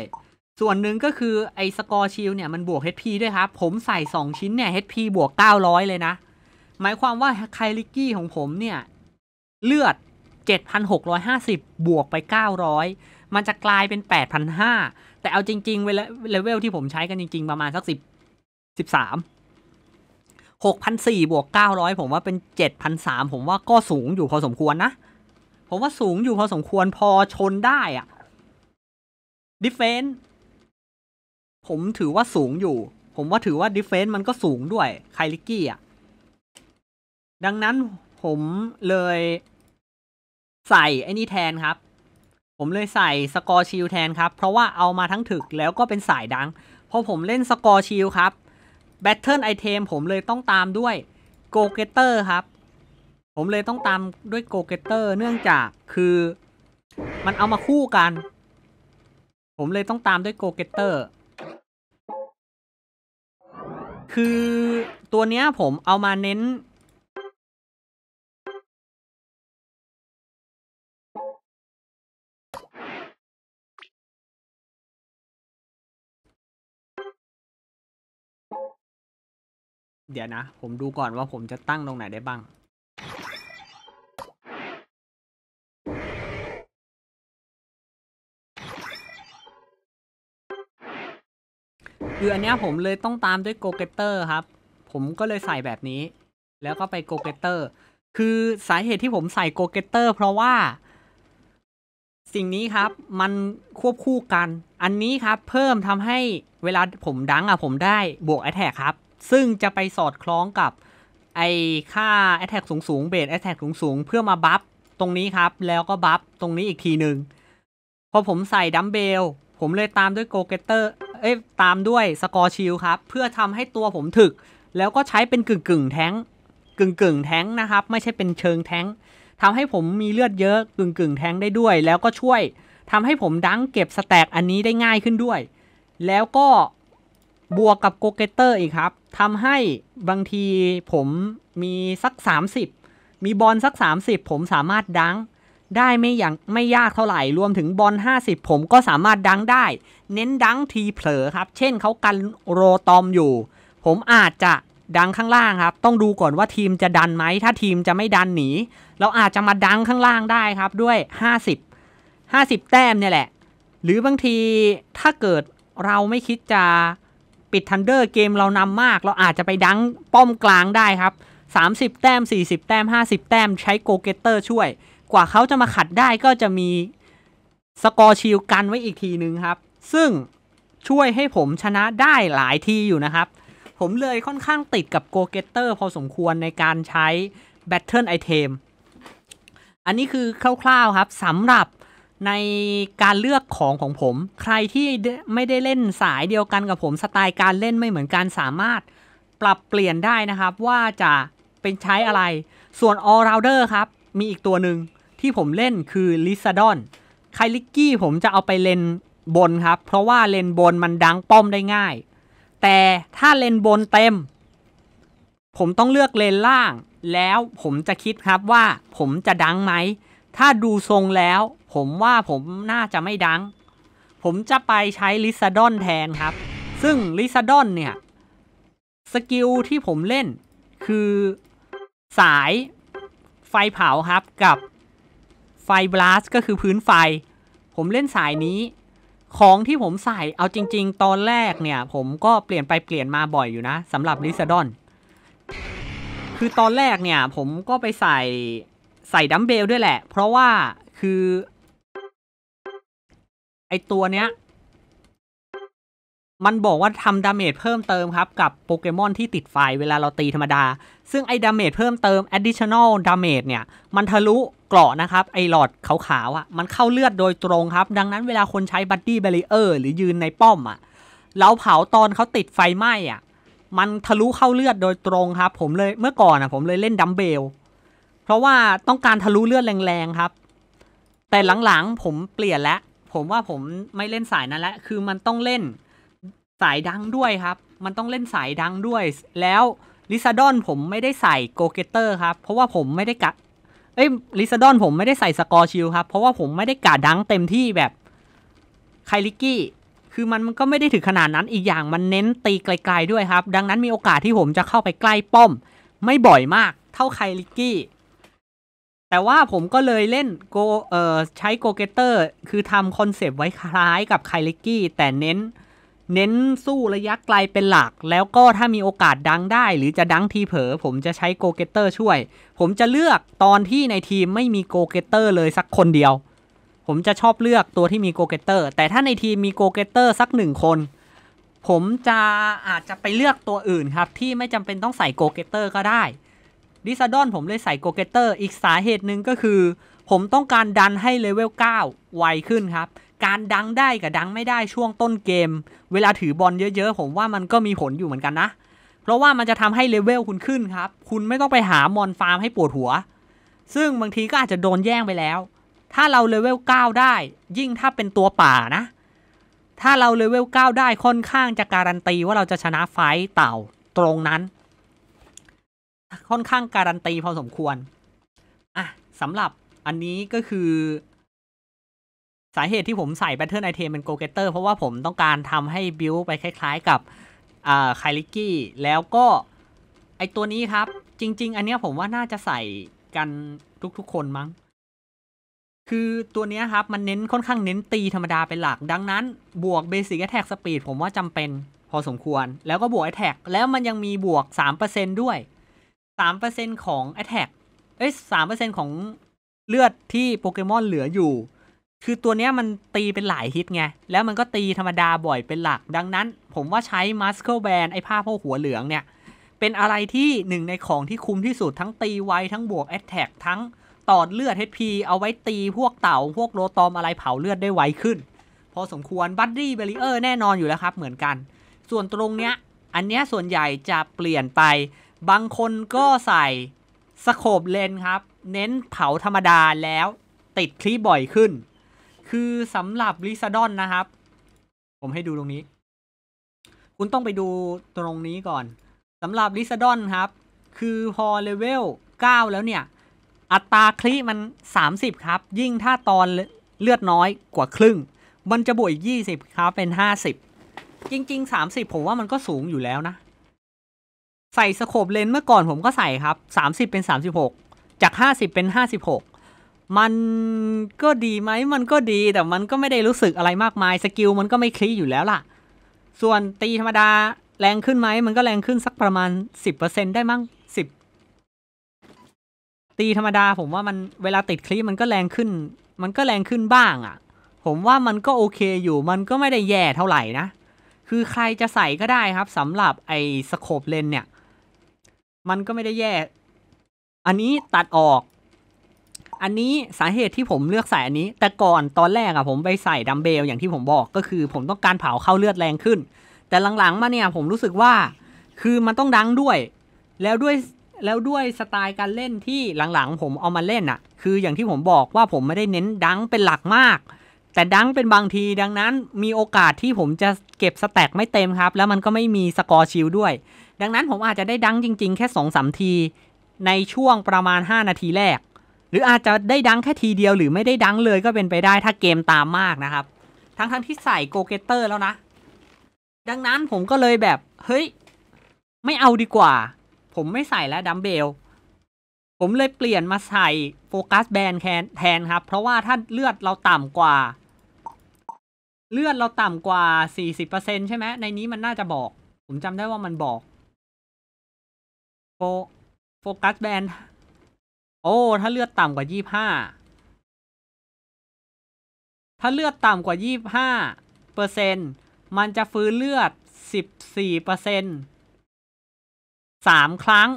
ส่วนหนึ่งก็คือไอ้สกอร์ชิลเนี่ยมันบวก HP ด้วยครับผมใส่ 2 ชิ้นเนี่ย HP บวก900เลยนะ หมายความว่าไคลิกกี้ของผมเนี่ยเลือด 7,650 บวกไป 900 มันจะกลายเป็น 8,500 แต่เอาจริงๆ เวลเลเวลที่ผมใช้กันจริงๆ ประมาณสัก 10 13 6,400 บวก 900 ผมว่าเป็น 7,300 ผมว่าก็สูงอยู่พอสมควรนะ ผมว่าสูงอยู่พอสมควรพอชนได้อะดิเฟนส์ผมถือว่าสูงอยู่ ผมว่าถือว่าดิเฟนส์มันก็สูงด้วย ไคลิกี้อ่ะ ดังนั้นผมเลยใส่ไอ้นี่แทนครับ ผมเลยใส่สกอร์ชิลแทนครับเพราะว่าเอามาทั้งถึกแล้วก็เป็นสายดังพอผมเล่นสกอร์ชิลครับแบทเทิลไอเทมผมเลยต้องตามด้วยโกเกเตอร์ครับ ผมเลยต้องตามด้วยโกเกเตอร์ เนื่องจากคือมันเอามาคู่กัน ผมเลยต้องตามด้วยโกเกเตอร์ คือตัวเนี้ยผมเอามาเน้นเดี๋ยวนะ ผมดูก่อนว่าผมจะตั้งตรงไหนได้บ้าง คืออันเนี้ย ผมเลยต้องตามด้วยโกเกเตอร์ครับ ผมก็เลยใส่แบบนี้ แล้วก็ไปโกเกเตอร์ คือสาเหตุที่ผมใส่โกเกเตอร์ เพราะว่า สิ่งนี้ครับ มันควบคู่กัน อันนี้ครับ เพิ่มทำให้เวลาผมดังอ่ะผมได้บวกแอทแทกครับซึ่งจะไปสอดคล้องกับไอค่า Attack สูงสูงเบสแอตแทกสูงสูง เพื่อมาบัฟตรงนี้ครับ แล้วก็บัฟตรงนี้อีกทีหนึ่งพอผมใส่ดัมเบลผมเลยตามด้วยโกเกเตอร์เอ้ตามด้วยสกอร์ชิลครับ เพื่อทำให้ตัวผมถึก แล้วก็ใช้เป็นกึ่งกึ่งแท้งกึ่งกึ่งแท้งนะครับ ไม่ใช่เป็นเชิงแท้งทำให้ผมมีเลือดเยอะกึ่งกึ่งแท้งได้ด้วย แล้วก็ช่วยทำให้ผมดังเก็บสแต็กอันนี้ได้ง่ายขึ้นด้วยแล้วก็บวกกับโกเกเตอร์อีกครับ ทำให้บางทีผมมีสัก 30 มีบอลสัก 30 ผมสามารถดังได้ไม่อย่างไม่ยากเท่าไหร่ รวมถึงบอล50 ผมก็สามารถดังได้ เน้นดังทีเผลอครับ เช่นเขากันโรตอมอยู่ ผมอาจจะดังข้างล่างครับ ต้องดูก่อนว่าทีมจะดันไหม ถ้าทีมจะไม่ดันหนี เราอาจจะมาดังข้างล่างได้ครับด้วย 50 50 แต้มเนี่ยแหละ หรือบางทีถ้าเกิดเราไม่คิดจะปิดทันเดอร์เกมเรานำมากเราอาจจะไปดังป้อมกลางได้ครับ 30 แต้ม 40 แต้ม 50แต้มใช้โกเกเตอร์ ช่วย กว่าเขาจะมาขัดได้ก็จะมี สกอร์ชิลกันไว้อีกทีหนึ่งครับ ซึ่งช่วยให้ผมชนะได้หลายที อยู่นะครับ ผมเลยค่อนข้างติดกับโกเกเตอร์พอสมควรในการใช้ แบตเทิลไอเทม อันนี้คือคร่าวๆครับสำหรับในการเลือกของของผม ใครที่ไม่ได้เล่นสายเดียวกันกับผมสไตล์การเล่นไม่เหมือนกันสามารถปรับเปลี่ยนได้นะครับ ว่าจะเป็นใช้อะไร ส่วน all rounder ครับ มีอีกตัวหนึ่งที่ผมเล่นคือลิซาดอนไคลิกกี้ผมจะเอาไปเลนบนครับ เพราะว่าเลนบนมันดังป้อมได้ง่าย แต่ถ้าเลนบนเต็ม ผมต้องเลือกเลนล่าง แล้วผมจะคิดครับว่าผมจะดังไหมถ้าดูทรงแล้วผมว่าผมน่าจะไม่ดัง ผมจะไปใช้ลิซาดอนแทนครับ ซึ่งลิซาดอนเนี่ย สกิลที่ผมเล่นคือ สายไฟเผาครับกับไฟบลัสก็คือพื้นไฟ ผมเล่นสายนี้ ของที่ผมใส่เอาจริง ๆ ตอนแรกเนี่ยผมก็เปลี่ยนไปเปลี่ยนมาบ่อยอยู่นะสำหรับลิซาดอนคือตอนแรกเนี่ยผมก็ไปใส่ใส่ดัมเบลด้วยแหละเพราะว่าคือไอตัวเนี้ยมันบอกว่าทำดาเมจเพิ่มเติมครับกับโปเกมอนที่ติดไฟเวลาเราตีธรรมดา ซึ่งไอดาเมจเพิ่มเติม additional damage เนี่ยมันทะลุเกราะนะครับไอหลอดขาวๆอะ่ะมันเข้าเลือดโดยตรงครับ ดังนั้นเวลาคนใช้บัตตี้เบรีเออร์หรือยืนในป้อมอะ่ะเราเผาตอนเขาติดไฟไหม้อะ่ะมันทะลุเข้าเลือดโดยตรงครับ ผมเลยเมื่อก่อนอะ่ะผมเลยเล่นดัมเบลเพราะว่าต้องการทะลุเลือดแรงๆครับ แต่หลังๆผมเปลี่ยนแล้วผมว่าผมไม่เล่นสายนั้นแล้วคือมันต้องเล่นสายดังด้วยครับ มันต้องเล่นสายดังด้วย แล้วลิซาดอนผมไม่ได้ใส่โกเกเตอร์ครับ เพราะว่าผมไม่ได้กะเอ้ยลิซาดอนผมไม่ได้ใส่สกอร์ชิลครับ เพราะว่าผมไม่ได้กะดังเต็มที่แบบไคลิกกี้ คือมันมันก็ไม่ได้ถึงขนาดนั้นอีกอย่าง มันเน้นตีไกล ๆด้วยครับ ดังนั้นมีโอกาสที่ผมจะเข้าไปใกล้ป้อม ไม่บ่อยมากเท่าไคลิกี้แต่ว่าผมก็เลยเล่นโกเออใช้โกเกเตอร์คือทำคอนเซปต์ไว้คล้ายกับไคลิกี้แต่เน้นเน้นสู้ระยะไกลเป็นหลัก แล้วก็ถ้ามีโอกาสดังได้หรือจะดังทีเผลอผมจะใช้โกเกเตอร์ช่วย ผมจะเลือกตอนที่ในทีมไม่มีโกเกเตอร์เลยสักคนเดียว ผมจะชอบเลือกตัวที่มีโกเกเตอร์แต่ถ้าในทีมมีโกเกเตอร์สักหนึ่งคน ผมจะอาจจะไปเลือกตัวอื่นครับ ที่ไม่จำเป็นต้องใส่โกเกเตอร์ก็ได้ดิซาดอนผมเลยใส่โกเกเตอร์ อีกสาเหตุหนึ่งก็คือ ผมต้องการดันให้เลเวล9ไวขึ้นครับ การดังได้กับดังไม่ได้ช่วงต้นเกม เวลาถือบอลเยอะๆ ผมว่ามันก็มีผลอยู่เหมือนกันนะ เพราะว่ามันจะทำให้เลเวลคุณขึ้นครับ คุณไม่ต้องไปหามอนฟาร์มให้ปวดหัว ซึ่งบางทีก็อาจจะโดนแย่งไปแล้ว ถ้าเราเลเวล9ได้ยิ่งถ้าเป็นตัวป่านะ ถ้าเราเลเวล9ได้ค่อนข้างจะการันตีว่าเราจะชนะไฟต์เต่าตรงนั้นค่อนข้างการันตีพอสมควร อ่ะสำหรับอันนี้ก็คือ สาเหตุที่ผมใส่ Pattern Item เป็น Go Getter เพราะว่าผมต้องการทำให้บิวไปคล้ายๆกับอ่าไคลิกี้ แล้วก็ไอตัวนี้ครับจริงๆ อันเนี้ยผมว่าน่าจะใส่กันทุกๆคนมั้ง คือตัวนี้ครับ มันเน้นค่อนข้างเน้นตีธรรมดาเป็นหลัก ดังนั้น บวก Basic แ t t a c k Speed ผมว่าจำเป็นพอสมควร แล้วก็บวกไอแท็กแล้วมันยังมีบวก3%ด้วยสามเปอร์เซ็นของแอตแทกเอ้ยสามเปอร์เซ็นของเลือดที่โปเกมอนเหลืออยู่ คือตัวเนี้ยมันตีเป็นหลายฮิตไง แล้วมันก็ตีธรรมดาบ่อยเป็นหลัก ดังนั้น ผมว่าใช้มัสเคิลแบนไอ้ ผ้าพพกหัวเหลืองเนี่ย เป็นอะไรที่หนึ่งในของที่คุ้มที่ สุด ทั้งตีไวทั้งบวกแอตแทกทั้งตอด เลือดเฮพีเอาไว้ตีพวกเต่าพวกโรตอมอะไรเผาเลือดได้ไวขึ้น พอสมควรบัตตี้เบริเออร์แน่นอนอยู่แล้วครับเหมือนกัน ส่วนตรงเนี้ยอันเนี้ยส่วนใหญ่จะเปลี่ยนไปบางคนก็ใส่สโคบเลนครับ เน้นเผาธรรมดาแล้วติดคลิบ่อยขึ้น คือสำหรับลิซาดอนนะครับ ผมให้ดูตรงนี้ คุณต้องไปดูตรงนี้ก่อนสำหรับลิซาดอนครับ คือพอเลเวล 9 แล้วเนี่ย อัตราคลิมัน 30 ครับ ยิ่งถ้าตอนเลือดน้อยกว่าครึ่ง มันจะบวกอีก20 ครับเป็น 50 จริงๆ 30 ผมว่ามันก็สูงอยู่แล้วนะใส่สโคปเลนเมื่อก่อนผมก็ใส่ครับ 30 เป็น 36 จาก 50 เป็น 56 มันก็ดีไหมมันก็ดีแต่มันก็ไม่ได้รู้สึกอะไรมากมาย สกิลมันก็ไม่คลีอยู่แล้วล่ะ ส่วนตีธรรมดาแรงขึ้นไหม มันก็แรงขึ้นสักประมาณ 10%ได้มั้ง10 ตีธรรมดาผมว่ามันเวลาติดคลีมันก็แรงขึ้นมันก็แรงขึ้นบ้างอะ่ะผมว่ามันก็โอเคอยู่มันก็ไม่ได้แย่เท่าไหร่นะคือใครจะใส่ก็ได้ครับสำหรับไอ้สโคปเลนเนี่ยมันก็ไม่ได้แย่ อันนี้ตัดออก อันนี้สาเหตุที่ผมเลือกใส่อันนี้ แต่ก่อนตอนแรกอะผมไปใส่ดัมเบล อย่างที่ผมบอกก็คือผมต้องการเผาเข้าเลือดแรงขึ้น แต่หลังๆมาเนี่ยผมรู้สึกว่าคือมันต้องดังด้วย แล้วด้วยแล้วด้วยสไตล์การเล่นที่หลังๆ ผมเอามาเล่นอะคืออย่างที่ผมบอกว่าผมไม่ได้เน้นดังเป็นหลักมาก แต่ดังเป็นบางทีดังนั้นมีโอกาสที่ผมจะเก็บสแต็กไม่เต็มครับแล้วมันก็ไม่มีสกอร์ชิลด้วยดังนั้นผมอาจจะ ได้ ดังจริง ๆแค่สองสามทีในช่วงประมาณ 5 นาทีแรก หรืออาจจะได้ดัง แค่ทีเดียว หรือไม่ ได้ ดังเลยก็เป็นไปได้ถ้าเกมตามมากนะครับ ทั้งทั้งที่ใส่โกเกเตอร์ แล้วนะ ดังนั้นผมก็เลยแบบ เฮ้ย ไม่เอาดีกว่า ผมไม่ใส่แล้วดัมเบล ผมเลยเปลี่ยนมาใส่โฟกัสแบนแทนครับเพราะว่าถ้าเลือดเราต่ำกว่า เลือดเราต่ำกว่า 40%ใช่ไหมในนี้มันน่าจะบอก ผมจำได้ว่ามันบอกโฟกัสแบน โอ้ ถ้าเลือดต่ำกว่ายี่ห้าถ้าเลือดต่ำกว่ายี่ห้าเปอร์เซ็นต์ มันจะฟื้นเลือดสิบสี่เปอร์เซ็นต์สามครั้ง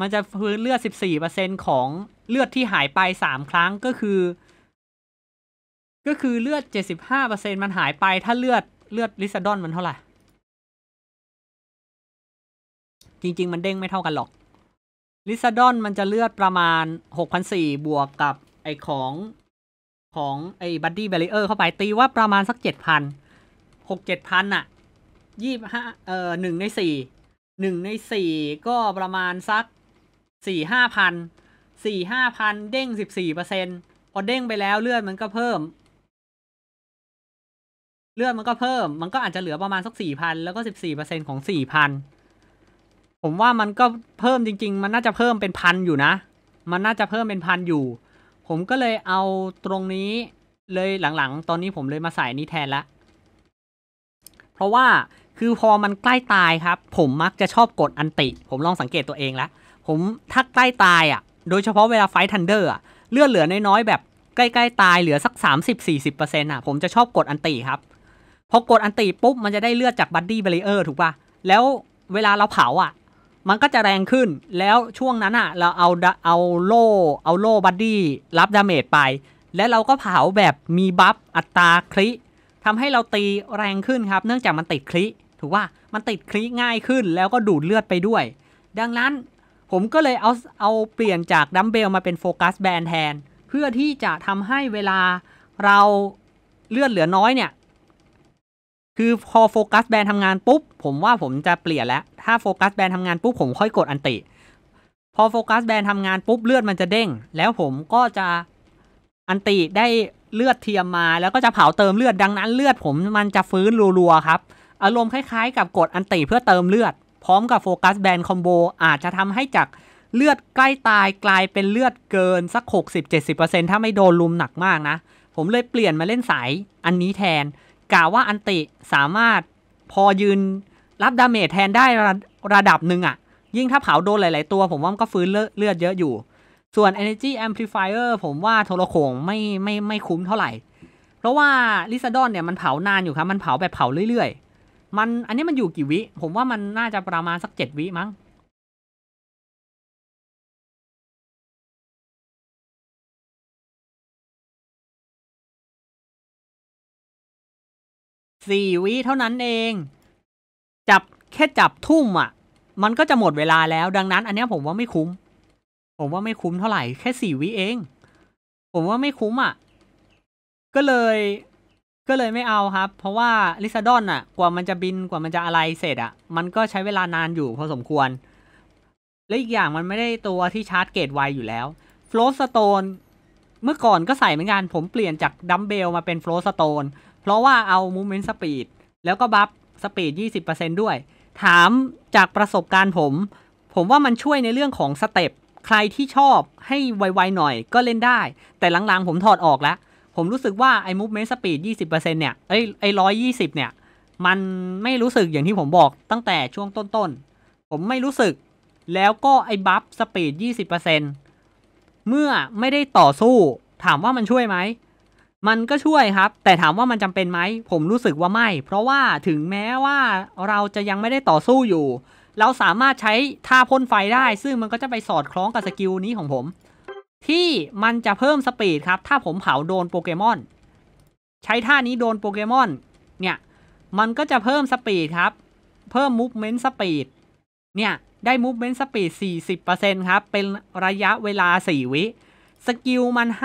มันจะฟื้นเลือดสิบสี่เปอร์เซ็นต์ของเลือดที่หายไปสามครั้งก็คือ ก็คือเลือดเจ็ดสิบห้าเปอร์เซ็นต์มันหายไป ถ้าเลือดเลือดลิซาดอนมันเท่าไหร่จริงๆ มันเด้งไม่เท่ากันหรอกลิซาดอนมันจะเลือดประมาณหกพันสี่บวกกับไอของของไอบัดดี้เบลเออร์เข้าไปตีว่าประมาณสักเจ็ดพันหกเจ็ดพัน่ะยี่ห้าเอ่อหนึ่งในสี่หนึ่งในสี่ก็ประมาณสักสี่ห้าพันสี่ห้าพันเด้งสิบสี่เปอร์เซ็นพอเด้งไปแล้วเลือดมันก็เพิ่ม เลือดมันก็เพิ่มมันก็อาจจะเหลือประมาณสักสี่พันแล้วก็สิบสี่เปอร์เซ็นของสี่พันผมว่ามันก็เพิ่มจริงๆ มันน่าจะเพิ่มเป็นพันอยู่นะ มันน่าจะเพิ่มเป็นพันอยู่ ผมก็เลยเอาตรงนี้เลยหลังๆ ตอนนี้ผมเลยมาใส่นี้แทนละเพราะว่าคือพอมันใกล้ตายครับ ผมมักจะชอบกดอันติ ผมลองสังเกตตัวเองแล้วผมถ้าใกล้ตายอ่ะโดยเฉพาะเวลาไฟทันเดอร์อ่ะเลือดเหลือน้อยๆแบบ ใกล้ๆตายเหลือสัก30-40%อ่ะ ผมจะชอบกดอันติครับพอกดอันติปุ๊บมันจะได้เลือดจากบัดดี้เบลเออร์ถูกปะ่ะแล้วเวลาเราเผาอ่ะมันก็จะแรงขึ้น แล้วช่วงนั้นอ่ะเราเอาเอาโล่เอาโล่บัดดี้รับดาเมจไป และเราก็เผาแบบมีบัฟอัตราคลิทำให้เราตีแรงขึ้นครับ เนื่องจากมันติดคลิถือว่ามันติดคลิง่ายขึ้น แล้วก็ดูดเลือดไปด้วย ดังนั้นผมก็เลยเอาเอาเปลี่ยนจากดัมเบลมาเป็นโฟกัสแบนแทน เพื่อที่จะทำให้เวลาเราเลือดเหลือน้อยเนี่ยคือพอโฟกัสแบนทำงานปุ๊บ ผมว่าผมจะเปลี่ยนแล้วถ้าโฟกัสแบนทำงานปุ๊บ ผมค่อยกดอันติพอโฟกัสแบนทำงานปุ๊บ เลือดมันจะเด้ง แล้วผมก็จะอันติได้เลือดเทียมมา แล้วก็จะเผาเติมเลือดดังนั้นเลือด ผมมันจะฟื้นรัวๆครับอารมณ์คล้าย ๆ กับกดอันติเพื่อเติมเลือดพร้อมกับโฟกัสแบนคอมโบอาจจะทำให้จากเลือดใกล้ตายกลายเป็นเลือดเกินสัก60-70%ถ้าไม่โดนลุมหนักมากนะผมเลยเปลี่ยนมาเล่นสายอันนี้แทนกล่าวว่าอันติสามารถพอยืนรับ ดาเมจแทนได้ ระระดับหนึ่งอะ่ะ ยิ่งถ้าเผาโดนหลาย ๆ ตัว ผมว่ามันก็ฟื้น เลือด เยอะอยู่ ส่วน Energy Amplifier ผมว่าโทรโขงไม่ ไม่ไม่คุ้มเท่าไหร่ เพราะว่าลิซาดอนเนี่ย มันเผานานอยู่ ครับ มันเผาแบบเผาเรื่อย ๆ มันอันนี้มันอยู่กี่วิผมว่ามันน่าจะประมาณสัก7วิมั้งสี่วิเท่านั้นเอง จับแค่จับทุ่มอ่ะมันก็จะหมดเวลาแล้ว ดังนั้นอันนี้ผมว่าไม่คุ้ม ผมว่าไม่คุ้มเท่าไหร่แค่สี่วิเองผมว่าไม่คุ้มอ่ะก็เลยก็เลยไม่เอาครับ เพราะว่าลิซาดอนอ่ะกว่ามันจะบินกว่ามันจะอะไรเสร็จอ่ะมันก็ใช้เวลานานอยู่พอสมควร และอีกอย่างมันไม่ได้ตัวที่ชาร์จเกตไวอยู่แล้วโฟลสโตนเมื่อก่อนก็ใส่เหมือนกันผมเปลี่ยนจากดัมเบลมาเป็นโฟลสโตนเพราะว่าเอา movement speed แล้วก็บัฟสปีด20%ด้วย ถามจากประสบการณ์ผม ผมว่ามันช่วยในเรื่องของสเต็ปใครที่ชอบให้ไวๆหน่อยก็เล่นได้ แต่หลังๆผมถอดออกแล้ว ผมรู้สึกว่าไอ้ movement speed 20%เนี่ยไอ้ไอ้ร้อยยี่สิบเนี่ย มันไม่รู้สึกอย่างที่ผมบอกตั้งแต่ช่วงต้นๆ ผมไม่รู้สึก แล้วก็ไอ้บัฟสปีด20%เมื่อไม่ได้ต่อสู้ ถามว่ามันช่วยไหมมันก็ช่วยครับ แต่ถามว่ามันจำเป็นไหม ผมรู้สึกว่าไม่ เพราะว่าถึงแม้ว่าเราจะยังไม่ได้ต่อสู้อยู่ เราสามารถใช้ท่าพ่นไฟได้ ซึ่งมันก็จะไปสอดคล้องกับสกิลนี้ของผม ที่มันจะเพิ่มสปีดครับ ถ้าผมเผาโดนโปเกมอนใช้ท่านี้โดนโปเกมอนเนี่ยมันก็จะเพิ่มสปีดครับ เพิ่มมูฟเมนต์สปีดเนี่ยได้มูฟเมนต์สปีด40%ครับเป็นระยะเวลา 4 วิสกิลมัน 5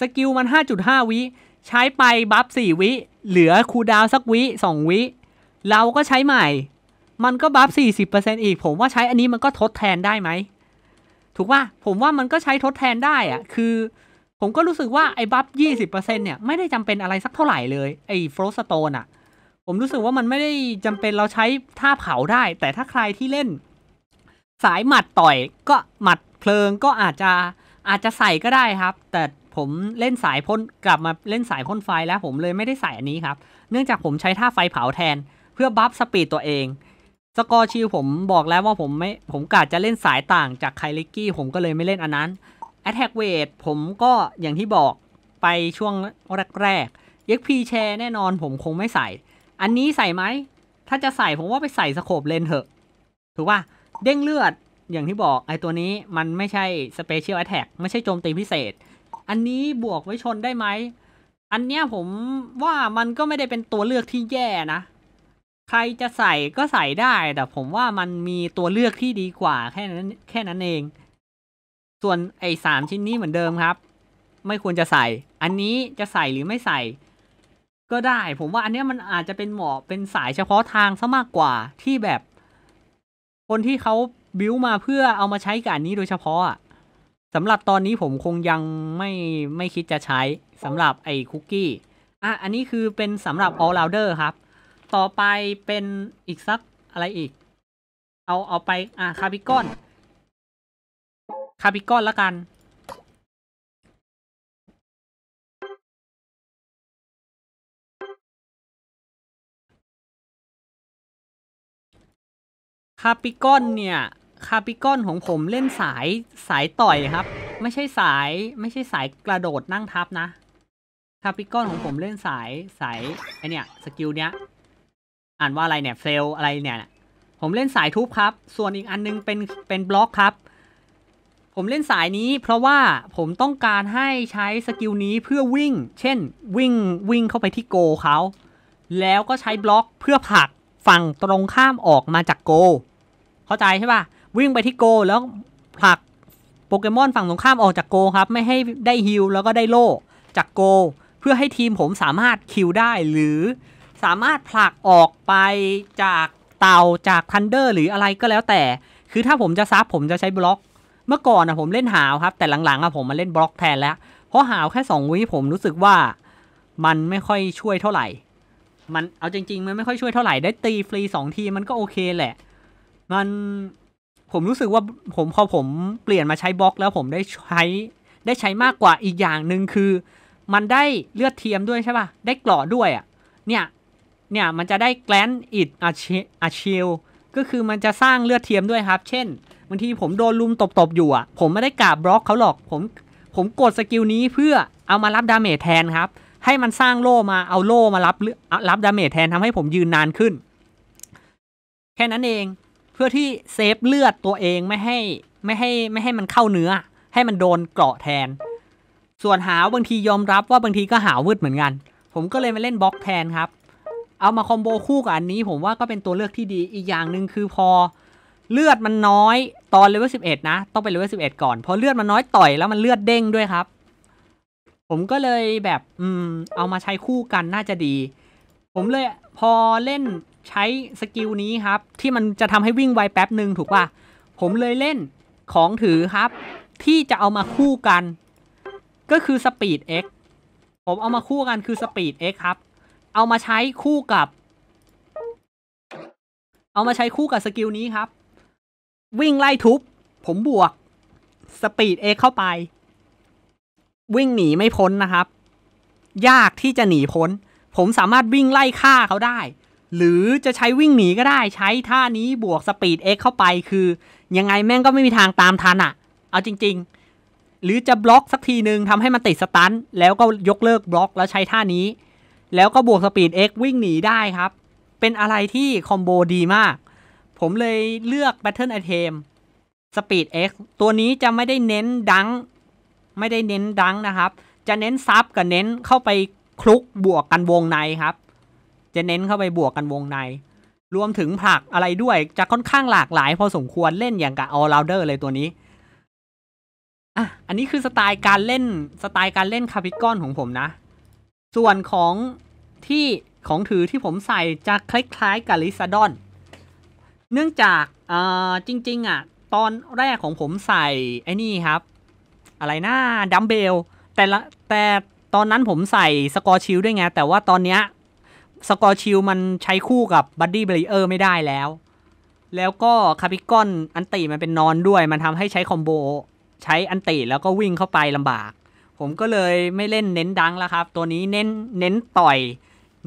สกิลมัน 5.5 วิ ใช้ไป บัฟ4วิ เหลือคูดาวสักวิ 2 วิ เราก็ใช้ใหม่ มันก็ บัฟ40%อีก ผมว่าใช้อันนี้มันก็ทดแทนได้ไหม ถูกป่ะผมว่ามันก็ใช้ทดแทนได้อะคือ ผมก็รู้สึกว่า ไอ้ บัฟ20%เนี่ย ไม่ ได้จำเป็นอะไร สักเท่าไหร่เลย ไอ้ฟรอสโตนอะผมรู้สึกว่ามันไม่ได้จำเป็นเราใช้ท่าเผาได้ แต่ถ้าใครที่เล่น สายหมัดต่อยก็หมัดเพลิงก็อาจจะอาจจะใส่ก็ได้ครับ แต่ผมเล่นสายพ่นกลับมาเล่นสายพ่นไฟแล้วผมเลยไม่ได้ใส่อันนี้ครับ เนื่องจากผมใช้ท่าไฟเผาแทนเพื่อบัฟสปีดตัวเองสกอร์ชิลผมบอกแล้วว่าผมไม่ผมกะจะเล่นสายต่างจากไคลิกกี้ผมก็เลยไม่เล่นอันนั้นแอทแทกเวทผมก็อย่างที่บอกไปช่วงแรกๆ XP แชร์แน่นอนผมคงไม่ใส่ อันนี้ใส่ไหม ถ้าจะใส่ผมว่าไปใส่สโคบเลนเถอะถือว่าเด้งเลือดอย่างที่บอกไอตัวนี้มันไม่ใช่สเปเชียลแอทแทกไม่ใช่โจมตีพิเศษอันนี้บวกไว้ชนได้ไหม อันเนี้ยผมว่ามันก็ไม่ได้เป็นตัวเลือกที่แย่นะ ใครจะใส่ก็ใส่ได้ แต่ ผมว่ามันมีตัวเลือกที่ดีกว่าแค่นั้นแค่นั้นเอง ส่วนไอ้สามชิ้นนี้เหมือนเดิมครับ ไม่ควรจะใส่ อันนี้จะใส่หรือไม่ใส่ ก็ได้ ผมว่าอันเนี้ยมันอาจจะเป็นเหมาะเป็นสายเฉพาะทางซะมากกว่าที่แบบ คนที่เขาบิ้วมาเพื่อเอามาใช้กับอันนี้โดยเฉพาะอ่ะสำหรับตอนนี้ผมคงยังไม่ไม่คิดจะใช้สำหรับไอ้คุกกี้อ่ะอันนี้คือเป็นสำหรับ all rounder ครับ ต่อไปเป็นอีกสักอะไรอีก เอาเอาไปอ่ะคาบิกอน คาบิกอนละกัน คาปิกอนเนี่ยคาปิกอนของผมเล่นสายสายต่อยครับ ไม่ใช่สายไม่ใช่สายกระโดดนั่งทับนะคาปิกอนของผมเล่นสายสายไอเนี่ยสกิลเนี้ย อ่านว่าอะไรเนี่ยเฟลอะไรเนี่ย ผมเล่นสายทุบครับ ส่วนอีกอันนึงเป็นเป็นบล็อกครับ ผมเล่นสายนี้เพราะว่าผมต้องการให้ใช้สกิลนี้เพื่อวิ่ง เช่นวิ่งวิ่งเข้าไปที่โกเขาแล้วก็ใช้บล็อกเพื่อผลักฝั่งตรงข้ามออกมาจากโก เข้าใจใช่ปะวิ่งไปที่โกแล้วผลักโปเกมอนฝั่งตรงข้ามออกจากโกครับ ไม่ให้ได้ฮิลแล้วก็ได้โล่จากโกเพื่อให้ทีมผมสามารถคิวได้หรือสามารถผลักออกไปจากเต่าจากทันเดอร์หรืออะไรก็แล้วแต่คือถ้าผมจะซับผมจะใช้บล็อก เมื่อก่อนอะผมเล่นหาวครับ แต่หลังๆอะผมมาเล่นบล็อกแทนแล้ว เพราะหาวแค่ 2 วิผมรู้สึกว่ามันไม่ค่อยช่วยเท่าไหร่ มันเอาจริงๆมันไม่ค่อยช่วยเท่าไหร่ได้ ตีฟรี2ทีมันก็โอเคแหละ มันผมรู้สึกว่าผมพอผมเปลี่ยนมาใช้บล็อกแล้วผมได้ใช้ได้ใช้มากกว่าอีกอย่างหนึ่งคือ มันได้เลือดเทียมด้วยใช่ป่ะได้กรอด้วยอ่ะเนี่ยเนี่ยมันจะได้แกลนอิดอาเชลก็คือมันจะสร้างเลือดเทียมด้วยครับ เช่นบางทีผมโดนลุมตบๆอยู่อ่ะผมไม่ได้กราบบล็อกเขาหรอกผมผมกดสกิลนี้เพื่อเอามารับดาเมจแทนครับ ให้มันสร้างโล่มาเอาโล่มารับรับดาเมจแทนทำให้ผมยืนนานขึ้น แค่นั้นเองพื่อที่เซฟเลือดตัวเองไม่ให้ไม่ให้ไม่ให้มันเข้าเนื้อให้มันโดนเกราะแทน ส่วนหาวบางทียอมรับว่าบางทีก็หาวืดเหมือนกัน ผมก็เลยมาเล่นบล็อกแทนครับ เอามาคอมโบคู่กับอันนี้ผมว่าก็เป็นตัวเลือกที่ดีอีกอย่างหนึ่งคือพอเลือดมันน้อยตอนเลเวลสิบเอ็ดนะ ต้องไปเลเวลสิบเอ็ดก่อนพอเลือดมันน้อยต่อยแล้วมันเลือดเด้งด้วยครับ ผมก็เลยแบบอืมเอามาใช้คู่กันน่าจะดี ผมเลยพอเล่นใช้สกิลนี้ครับ ที่มันจะทำให้วิ่งไวแป๊บหนึ่งถูกป่ะผมเลยเล่นของถือครับ ที่จะเอามาคู่กัน ก็คือสปีด X ผมเอามาคู่กันคือสปีด X ครับ เอามาใช้คู่กับ เอามาใช้คู่กับสกิลนี้ครับ วิ่งไล่ทุบผมบวกสปีด X เข้าไป วิ่งหนีไม่พ้นนะครับ ยากที่จะหนี พ้น ผมสามารถวิ่งไล่ฆ่าเขาได้หรือจะใช้วิ่งหนีก็ได้ใช้ท่านี้บวกสปีด X เข้าไปคือ ยังไงแม่งก็ไม่มีทางตามทันอะเอาจริงๆ หรือจะบล็อกสักทีหนึ่งทำให้มันติดสตันแล้วก็ยกเลิกบล็อกแล้วใช้ท่านี้ แล้วก็บวกสปีด X วิ่งหนีได้ครับ เป็นอะไรที่คอมโบดีมาก ผมเลยเลือก Battle Item Speed X ตัวนี้จะไม่ได้เน้นดังไม่ได้เน้นดังนะครับ จะเน้นซับกับเน้นเข้าไปคลุกบวกกันวงในครับจะเน้นเข้าไปบวกกันวงใน รวมถึงผักอะไรด้วย จะค่อนข้างหลากหลาย พอสมควรเล่นอย่างกับออลรา u เดอร์เลยตัวนี้ อ่ะ อันนี้คือสไตล์การเล่นสไตล์การเล่นคาปิกอนของผมนะ ส่วนของที่ของถือที่ผมใส่จะคล้ายๆกับลิซาดอน เนื่องจากอ่าจริง ๆอ่ะตอนแรกของผมใส่ไอ้นี่ครับ อะไรนะ ดัมเบล แต่ละ แต่ตอนนั้นผมใส่สกอร์ชิลด้วยไง แต่ว่าตอนเนี้ยสกอร์ชิลมันใช้คู่กับบัดดี้เบรเออร์ไม่ได้แล้ว แล้วก็คาปิกอนอันติมันเป็นนอนด้วย มันทำให้ใช้คอมโบ ใช้อันติแล้วก็วิ่งเข้าไปลำบาก ผมก็เลยไม่เล่นเน้นดังแล้วครับ ตัวนี้เน้นเน้นต่อย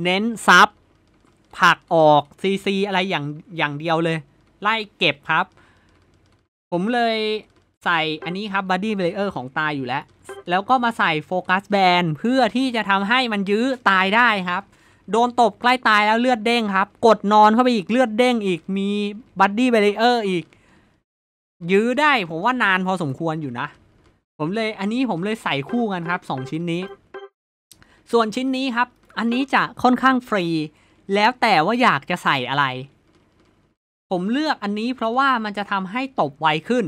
เน้นซับ ผักออก ซีซีอะไรอย่างอย่างเดียวเลย ไล่เก็บครับ ผมเลยใส่อันนี้ครับบัดดี้เบรเออร์ของตายอยู่แล้ว แล้วก็มาใส่โฟกัสแบนเพื่อที่จะทำให้มันยื้อตายได้ครับโดนตบใกล้ตายแล้วเลือดเด้งครับ กดนอนเข้าไปอีกเลือดเด้งอีกมีบัดดี้เบรเออร์อีก ยื้อได้ผมว่านานพอสมควรอยู่นะ ผมเลยอันนี้ผมเลยใส่คู่กันครับ 2 ชิ้นนี้ ส่วนชิ้นนี้ครับ อันนี้จะค่อนข้างฟรี แล้วแต่ว่าอยากจะใส่อะไร ผมเลือกอันนี้เพราะว่ามันจะทำให้ตบไวขึ้น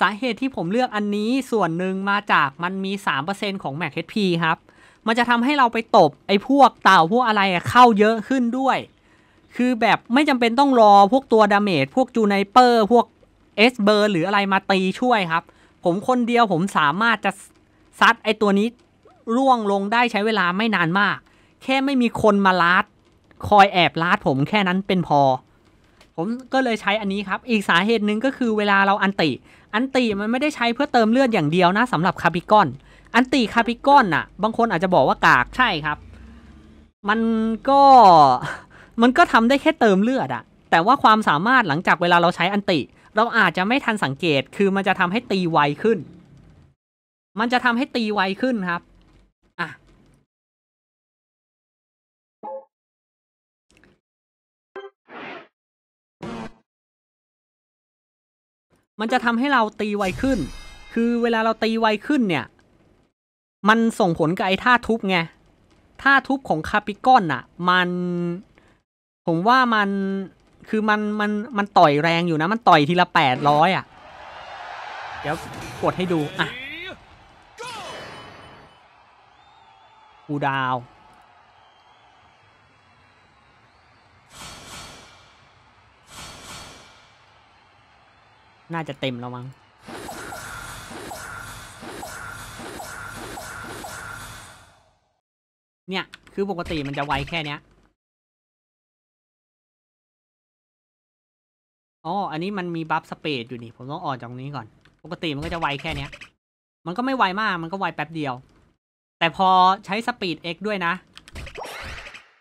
สาเหตุที่ผมเลือกอันนี้ส่วนหนึ่งมาจากมันมี3%ของ Mac HP ครับมันจะทำให้เราไปตบ ไอ้พวกเต่าพวกอะไรเข้าเยอะขึ้นด้วย คือแบบไม่จำเป็นต้องรอพวกตัวดาเมจพวกจูไนเปอร์ พวกเอสเบอร์ หรืออะไรมาตีช่วยครับ ผมคนเดียวผมสามารถจะซัดไอ้ตัวนี้ร่วงลงได้ใช้เวลาไม่นานมาก แค่ไม่มีคนมาลาดคอยแอบลาดผมแค่นั้นเป็นพอ ผมก็เลยใช้อันนี้ครับ อีกสาเหตุหนึ่งก็คือเวลาเราอันติ อันติมันไม่ได้ใช้เพื่อเติมเลือดอย่างเดียวนะสำหรับคาบิกอนอันตีคาปิกอนน่ะ บางคนอาจจะบอกว่ากาก ใช่ครับ มันก็ มันก็ทำได้แค่เติมเลือดอะแต่ว่าความสามารถหลังจากเวลาเราใช้อันติ เราอาจจะไม่ทันสังเกต คือมันจะทำให้ตีไวขึ้น มันจะทำให้ตีไวขึ้นครับ อ่ะ มันจะทำให้เราตีไวขึ้น คือเวลาเราตีไวขึ้นเนี่ยมันส่งผลกับไอ้ท่าทุบไง ท่าทุบของคาปิกอนอะมัน ผมว่ามัน คือมัน มัน มันต่อยแรงอยู่นะ มันต่อยทีละแปดร้อยอ่ะ เดี๋ยวกดให้ดู อ่ะกูดาว น่าจะเต็มแล้วมั้งเนี่ยคือปกติมันจะไวแค่เนี้ยอ๋ออันนี้มันมีบัฟสเปดอยู่นี่ ผมต้องออกจากนี้ก่อน ปกติมันก็จะไวแค่เนี้ย มันก็ไม่ไวมากมันก็ไวแป๊บเดียว แต่พอใช้สปีดเอ็กด้วยนะ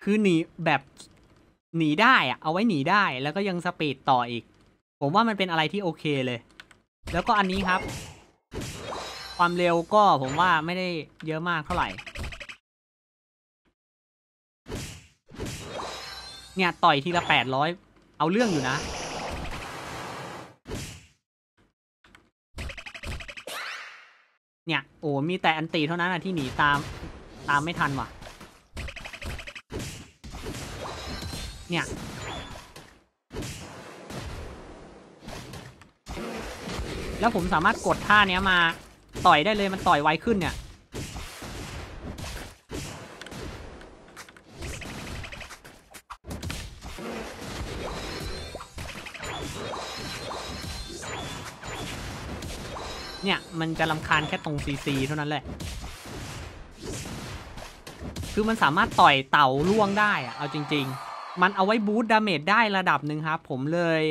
คือหนีแบบหนีได้อะเอาไว้หนีได้แล้วก็ยังสปีดต่ออีก ผมว่ามันเป็นอะไรที่โอเคเลย แล้วก็อันนี้ครับ ความเร็วก็ผมว่าไม่ได้เยอะมากเท่าไหร่เนี่ย ต่อยทีละแปดร้อยเอาเรื่องอยู่นะ เนี่ยโอ้มีแต่อันตีเท่านั้นนะที่ หนี ตามตามไม่ทัน ว่ะ เนี่ย แล้วผมสามารถกด ท่าเนี้ยมา ต่อยได้เลยมันต่อย ไวขึ้นเนี่ยมันจะลำคาญแค่ตรงซีซีเท่านั้นแหละ คือมันสามารถต่อยเต่าล่วงได้อะเอาจริงๆ มันเอาไว้บูตดาเมจได้ระดับหนึ่งครับผมเลย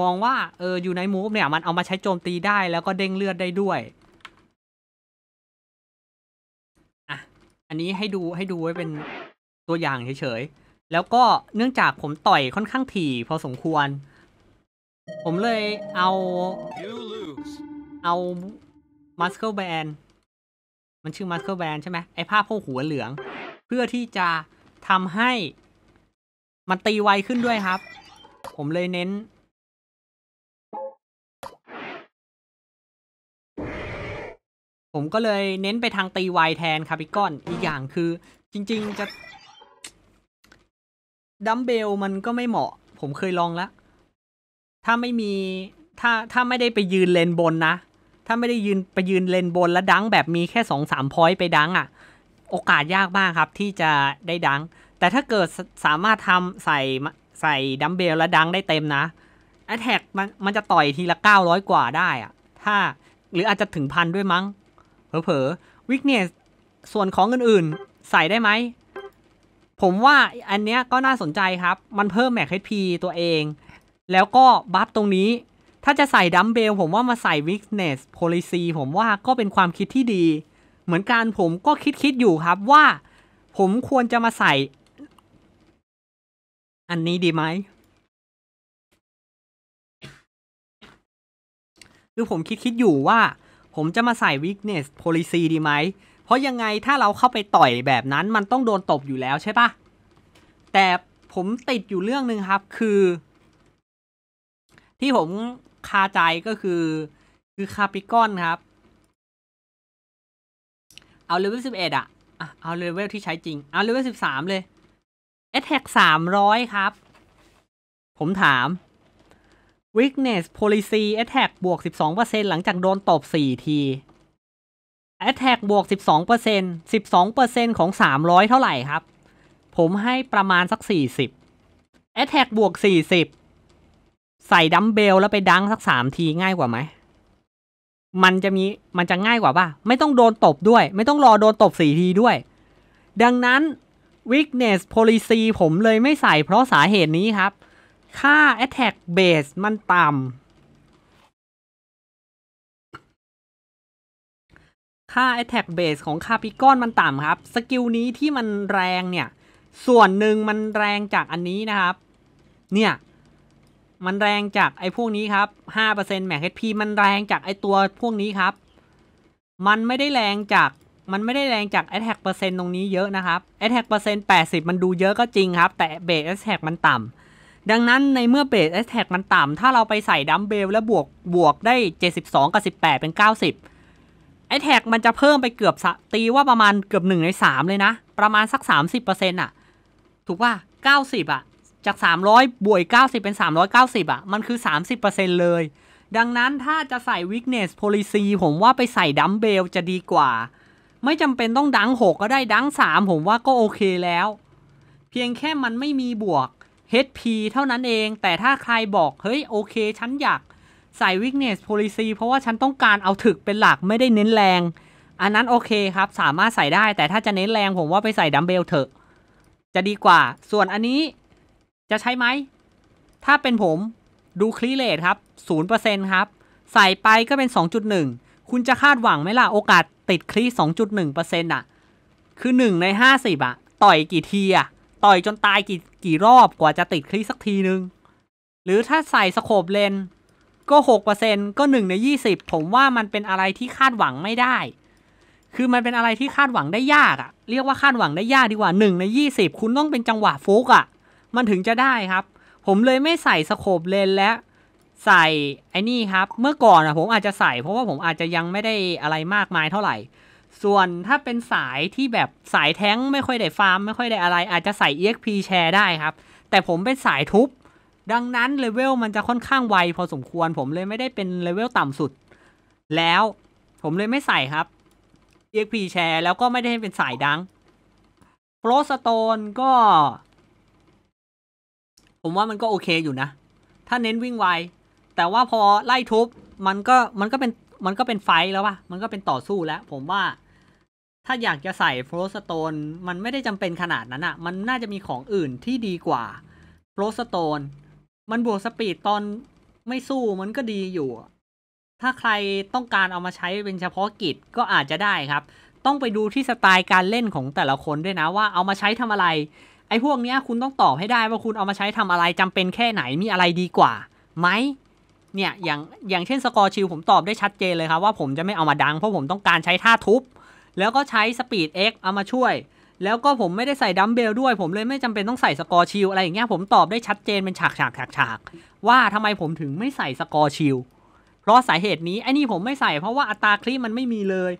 มองว่าเออ อยู่ในมูฟเนี่ย มันเอามาใช้โจมตีได้ แล้วก็เด้งเลือดได้ด้วย อ่ะ อันนี้ให้ดูให้ดูไว้เป็นตัวอย่างเฉยๆ แล้วก็เนื่องจากผมต่อยค่อนข้างถี่พอสมควร ผมเลยเอาเอา มัสเคิลแบน มันชื่อ มัสเคิลแบนใช่ไหมไอ้ผ้าโพกหัวเหลือง เพื่อที่จะทำให้มันตีไวขึ้นด้วยครับ ผมเลยเน้น ผมก็เลยเน้นไปทางตีไวแทนครับพี่ก้อนอีกอย่างคือจริง ๆ จะดัมเบลมันก็ไม่เหมาะ ผมเคยลองแล้วถ้าไม่มีถ้าถ้าไม่ได้ไปยืนเลนบนนะถ้าไม่ได้ยืนไปยืนเลนบนแล้วดังแบบมีแค่2อสามพอยต์ไปดังอะ่ะ โอกาสยากมากครับที่จะได้ดัง แต่ถ้าเกิดสามารถทำใส่ใส่ดัมเบลแล้วดังได้เต็มนะแอตแทกมันมันจะต่อยทีละ900กว่าได้อะ่ะถ้า หรืออาจจะถึงพันด้วยมั้ง เผลอๆวิกเนสส่วนของอื่นๆ ใส่ได้ไหมผมว่าอันเนี้ยก็น่าสนใจครับ มันเพิ่มแม็กพีตัวเอง แล้วก็บัฟตรงนี้ถ้าจะใส่ดัมเบลผมว่ามาใส่วิกเนสโพลิซีผมว่าก็เป็นความคิดที่ดี เหมือนกันผมก็คิดคิดอยู่ครับว่า ผมควรจะมาใส่ อันนี้ดีไหมคือผมคิดคิดอยู่ว่า ผมจะมาใส่วิกเนสโพลิซีดีไหมเพราะยังไงถ้าเราเข้าไปต่อยแบบนั้น มันต้องโดนตบอยู่แล้วใช่ปะแต่ผมติดอยู่เรื่องหนึ่งครับ คือ ที่ผมคาใจก็คือคือคาปิกอนครับ เอาเลเวลสิบเอ็ดอะเอาเลเวลที่ใช้จริง เอาเลเวลสิบสามเลยเอทแท็กสามร้อยครับ ผมถาม weakness policy attack บวก 12%หลังจากโดนตบ4 ที attack บวก 12% 12%ของ 300 เท่าไหร่ครับ ผมให้ประมาณสัก 40 attack บวก 40ใส่ดัมเบลแล้วไปดังสักสามที ง่ายกว่าไหม มันจะมีมันจะง่ายกว่าป่ะ ไม่ต้องโดนตบด้วย ไม่ต้องรอโดนตบสี่ทีด้วย ดังนั้น weakness policy ผมเลยไม่ใส่เพราะสาเหตุนี้ครับ ค่า attack base มันต่ำค่า attack base ของคาปิกอนมันต่ำครับสกิลนี้ที่มันแรงเนี่ย ส่วนหนึ่งมันแรงจากอันนี้นะครับ เนี่ยมันแรงจากไอ้พวกนี้ครับห้าเเปอร์ซ็นต์แมพีมันแรงจากไอ้ตัวพวกนี้ครับ มันไม่ได้แรงจาก มันไม่ได้แรงจากแอทแทกเปอร์เซ็นต์ตรงนี้เยอะนะครับแอทแทกเปอร์เซ็นต์แปดสิบมันดูเยอะก็จริงครับ แต่เบสแอ t แท c มันต่ำ ดังนั้นในเมื่อเบสแอ t แท c มันต่ำ ถ้าเราไปใส่ดัมเบลแล้วบวก บวกได้เจ็ดสสิบองกับสิบแปดเป็นเก้าสิบ a อแท็กมันจะเพิ่มไปเกือบตีว่าประมาณเกือบหนึ่งในสามเลยนะ ประมาณสักสสามิบเปอร์์เซ็นตอ่ะ ถูกป่ะิบอ่ะจาก 300บวก90 เป็น 390 อ่ะ มันคือ 30%เลย ดังนั้นถ้าจะใส่ weakness policy ผมว่าไปใส่ดัมเบลจะดีกว่า ไม่จำเป็นต้องดัง 6 ก็ได้ดัง 3 ผมว่าก็โอเคแล้ว เพียงแค่มันไม่มีบวก HP เท่านั้นเอง แต่ถ้าใครบอกเฮ้ยโอเค ฉันอยาก ใส่ weakness policy เพราะว่าฉันต้องการเอาถึกเป็นหลักไม่ได้เน้นแรง อันนั้นโอเคครับสามารถใส่ได้แต่ถ้าจะเน้นแรง ผมว่าไปใส่ดัมเบลเถอะจะดีกว่า ส่วนอันนี้จะใช้ไหม ถ้าเป็นผมดูคลีเลตครับ0%ครับ ใส่ไปก็เป็น 2.1 คุณจะคาดหวังไหมล่ะ โอกาสติดคลี2.1%อ่ะ คือ 1ใน50อ่ะ ต่อยกี่ทีอ่ะ ต่อยจนตายกี่กี่รอบกว่าจะติดคลีสักทีนึงหรือถ้าใส่สโคบเลน ก็6%ก็1ใน20 ผมว่ามันเป็นอะไรที่คาดหวังไม่ได้ คือมันเป็นอะไรที่คาดหวังได้ยากอะเรียกว่าคาดหวังได้ยากดีกว่า1ใน20 คุณต้องเป็นจังหวะฟุกอะมันถึงจะได้ครับ ผมเลยไม่ใส่สโคปเลนและใส่ไอ้นี่ครับ เมื่อก่อนอะผมอาจจะใส่เพราะว่าผมอาจจะยังไม่ได้อะไรมากมายเท่าไหร่ ส่วนถ้าเป็นสายที่แบบสายแท้งไม่ค่อยได้ฟาร์มไม่ค่อยได้อะไร อาจจะใส่ exp แชร์ได้ครับ แต่ผมเป็นสายทุบดังนั้นเลเวลมันจะค่อนข้างไวพอสมควร ผมเลยไม่ได้เป็นเลเวลต่ำสุด แล้วผมเลยไม่ใส่ครับ exp แชร์แล้วก็ไม่ได้เป็นสายดังโฟลสโตนก็ผมว่ามันก็โอเคอยู่นะ ถ้าเน้นวิ่งไว แต่ว่าพอไล่ทุบมันก็มันก็เป็นมันก็เป็นไฟแล้วป่ะมันก็เป็นต่อสู้แล้ว ผมว่าถ้าอยากจะใส่โฟลสโตนมันไม่ได้จำเป็นขนาดนั้นอะ่ะมันน่าจะมีของอื่นที่ดีกว่าโฟลสโตนมันบวกสปีดตอนไม่สู้มันก็ดีอยู่ ถ้าใครต้องการเอามาใช้เป็นเฉพาะกิจก็อาจจะได้ครับ ต้องไปดูที่สไตล์การเล่นของแต่ละคนด้วยนะว่าเอามาใช้ทำอะไรไอ้พวกเนี้ย คุณต้องตอบให้ได้ว่าคุณเอามาใช้ทำอะไรจำเป็นแค่ไหนมีอะไรดีกว่า ไหมเนี่ย อย่างอย่างเช่นสกอร์ชิลผมตอบได้ชัดเจนเลยครับว่าผมจะไม่เอามาดัง เพราะผมต้องการใช้ท่าทุบแล้วก็ใช้สปีด X เอามาช่วย แล้วก็ผมไม่ได้ใส่ดัมเบลด้วย ผมเลยไม่จำเป็นต้องใส่สกอร์ชิลอะไรอย่างเงี้ยผมตอบได้ชัดเจนเป็นฉากฉากฉากฉากว่าทำไมผมถึงไม่ใส่สกอร์ชิลเพราะสาเหตุนี้ไอ้นี่ผมไม่ใส่เพราะว่าอัตราคลิปมันไม่มีเลย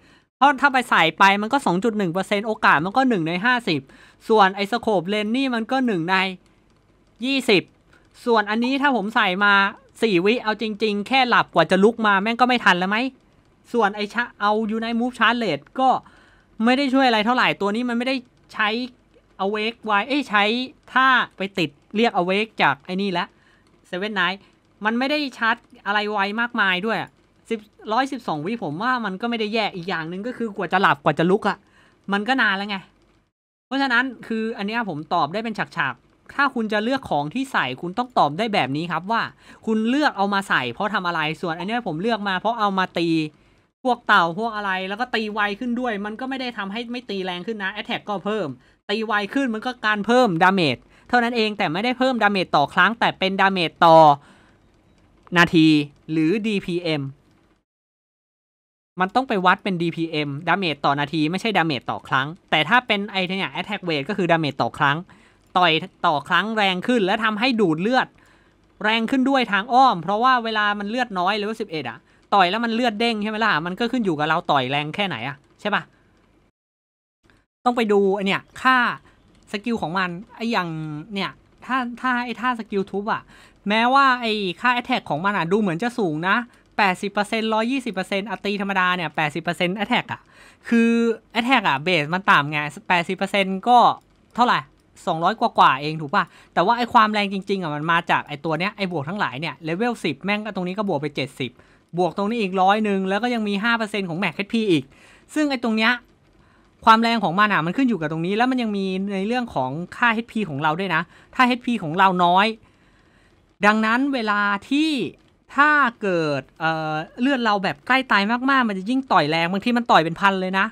พราะถ้าไปใส่ไปมันก็ 2.1%โอกาสมันก็ 1 ใน 50 ส่วนไอสโคปเลนนี่มันก็ 1 ใน 20 ส่วนอันนี้ถ้าผมใส่มา 4 วิเอาจริงๆ แค่หลับกว่าจะลุกมาแม่งก็ไม่ทันแล้วไหม ส่วนไอชะเอาอยู่ในมูฟชาร์เลดก็ไม่ได้ช่วยอะไรเท่าไหร่ตัวนี้มันไม่ได้ใช้ a อ a เวกไว้เอ้ใช้ถ้าไปติดเรียก a อ a เวกจากไอ้นี่ละเซเว่นไนมันไม่ได้ชาร์จอะไรไวมากมายด้วยสิบร้อยสิบสองวิผมว่ามันก็ไม่ได้แย่อีกอย่างหนึ่งก็คือกว่าจะหลับกว่าจะลุกอะมันก็นานแล้วไง เพราะฉะนั้นคืออันนี้ผมตอบได้เป็นฉากๆ ถ้าคุณจะเลือกของที่ใส่คุณต้องตอบได้แบบนี้ครับว่าคุณเลือกเอามาใส่เพราะทำอะไรส่วนอันนี้ผมเลือกมาเพราะเอามาตีพวกเต่าพวกอะไรแล้วก็ตีไวขึ้นด้วย มันก็ไม่ได้ทำให้ไม่ตีแรงขึ้นนะแอตแทกก็เพิ่มตีไวขึ้นมันก็การเพิ่มดาเมจเท่านั้นเองแต่ไม่ได้เพิ่มดาเมจต่อครั้งแต่เป็นดาเมจต่อ นาทีหรือ DPM มันต้องไปวัดเป็น DPM ดาเมจต่อนาทีไม่ใช่ดาเมจต่อครั้ง แต่ถ้าเป็นไอเนี่ย attack w วทก็คือดาเมจต่อครั้ง ต่อยต่อครั้งแรงขึ้นและทำให้ดูดเลือด แรงขึ้นด้วยทางอ้อม เพราะว่าเวลามันเลือดน้อยเลเวลสิบเอ็ดอะต่อยแล้วมันเลือดเด้งใช่ไหมล่ะ มันก็ขึ้นอยู่กับเราต่อยแรงแค่ไหนอะใช่ปะต้องไปดูไอเนี่ยค่าสกิลของมันไออย่างเนี่ยถ้าถ้าไอท่าสกิลทุบอะแม้ว่าไอค่าแอตแทกของมันอะดูเหมือนจะสูงนะ80% 120%อัตีธรรมดา เนี่ย 80%ดสิบเปอก่ะ คือแอทแทกอะ่ะเบสมันต่ำไง 80%ก็เท่าไหร่ 200 กว่ากว่าเองถูกป่ะ แต่ว่า ไอความแรงจริง ๆอ่ะมันมาจาก ไอตัวเนี้ย ไอบวกทั้งหลายเนี่ย เลเวล 10 แม่งก็ตรงนี้ก็บวกไป 70 บวกตรงนี้อีกร้อยหนึ่งแล้วก็ยังมี 5%ของแม็กพีอีก ซึ่งไอตรงเนี้ยความแรงของมันอ่ะมันขึ้นอยู่กับตรงนี้ แล้วมันยังมีในเรื่องของค่า HP ของเราด้วยนะ ถ้า HP ของเราน้อย ดังนั้นเวลาที่ถ้าเกิดเเลือดเราแบบใกล้ตายมากๆ มันจะยิ่งต่อยแรง บางทีมันต่อยเป็นพันเลยนะ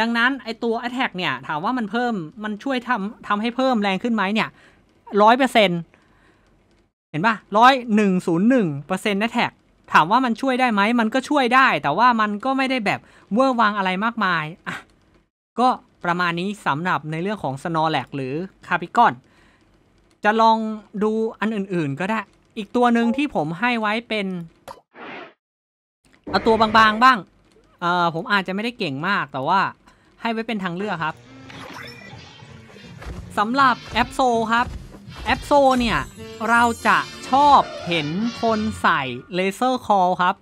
ดังนั้นไอตัวอทแทกเนี่ยถามว่ามันเพิ่ม มันช่วยทำทำให้เพิ่มแรงขึ้นไหมเนี่ยร้อยเปอร์เซ็นเห็นปะร้อยหนึ่งศูนย์หนึ่งเปอร์เซ็นต์แอทแทกถามว่ามันช่วยได้ไหม มันก็ช่วยได้ แต่ว่ามันก็ไม่ได้แบบเวอร์วางอะไรมากมายอ่ะก็ประมาณนี้สำหรับในเรื่องของสโนแลกหรือคาปิกอนจะลองดูอันอื่น ๆก็ได้อีกตัวหนึ่งที่ผมให้ไว้เป็นเอาตัวบางๆบ้างเอ่อผมอาจจะไม่ได้เก่งมากแต่ว่าให้ไว้เป็นทางเลือกครับสำหรับแอปโซครับแอปโซเนี่ยเราจะชอบเห็นคนใส่เลเซอร์คอลครับ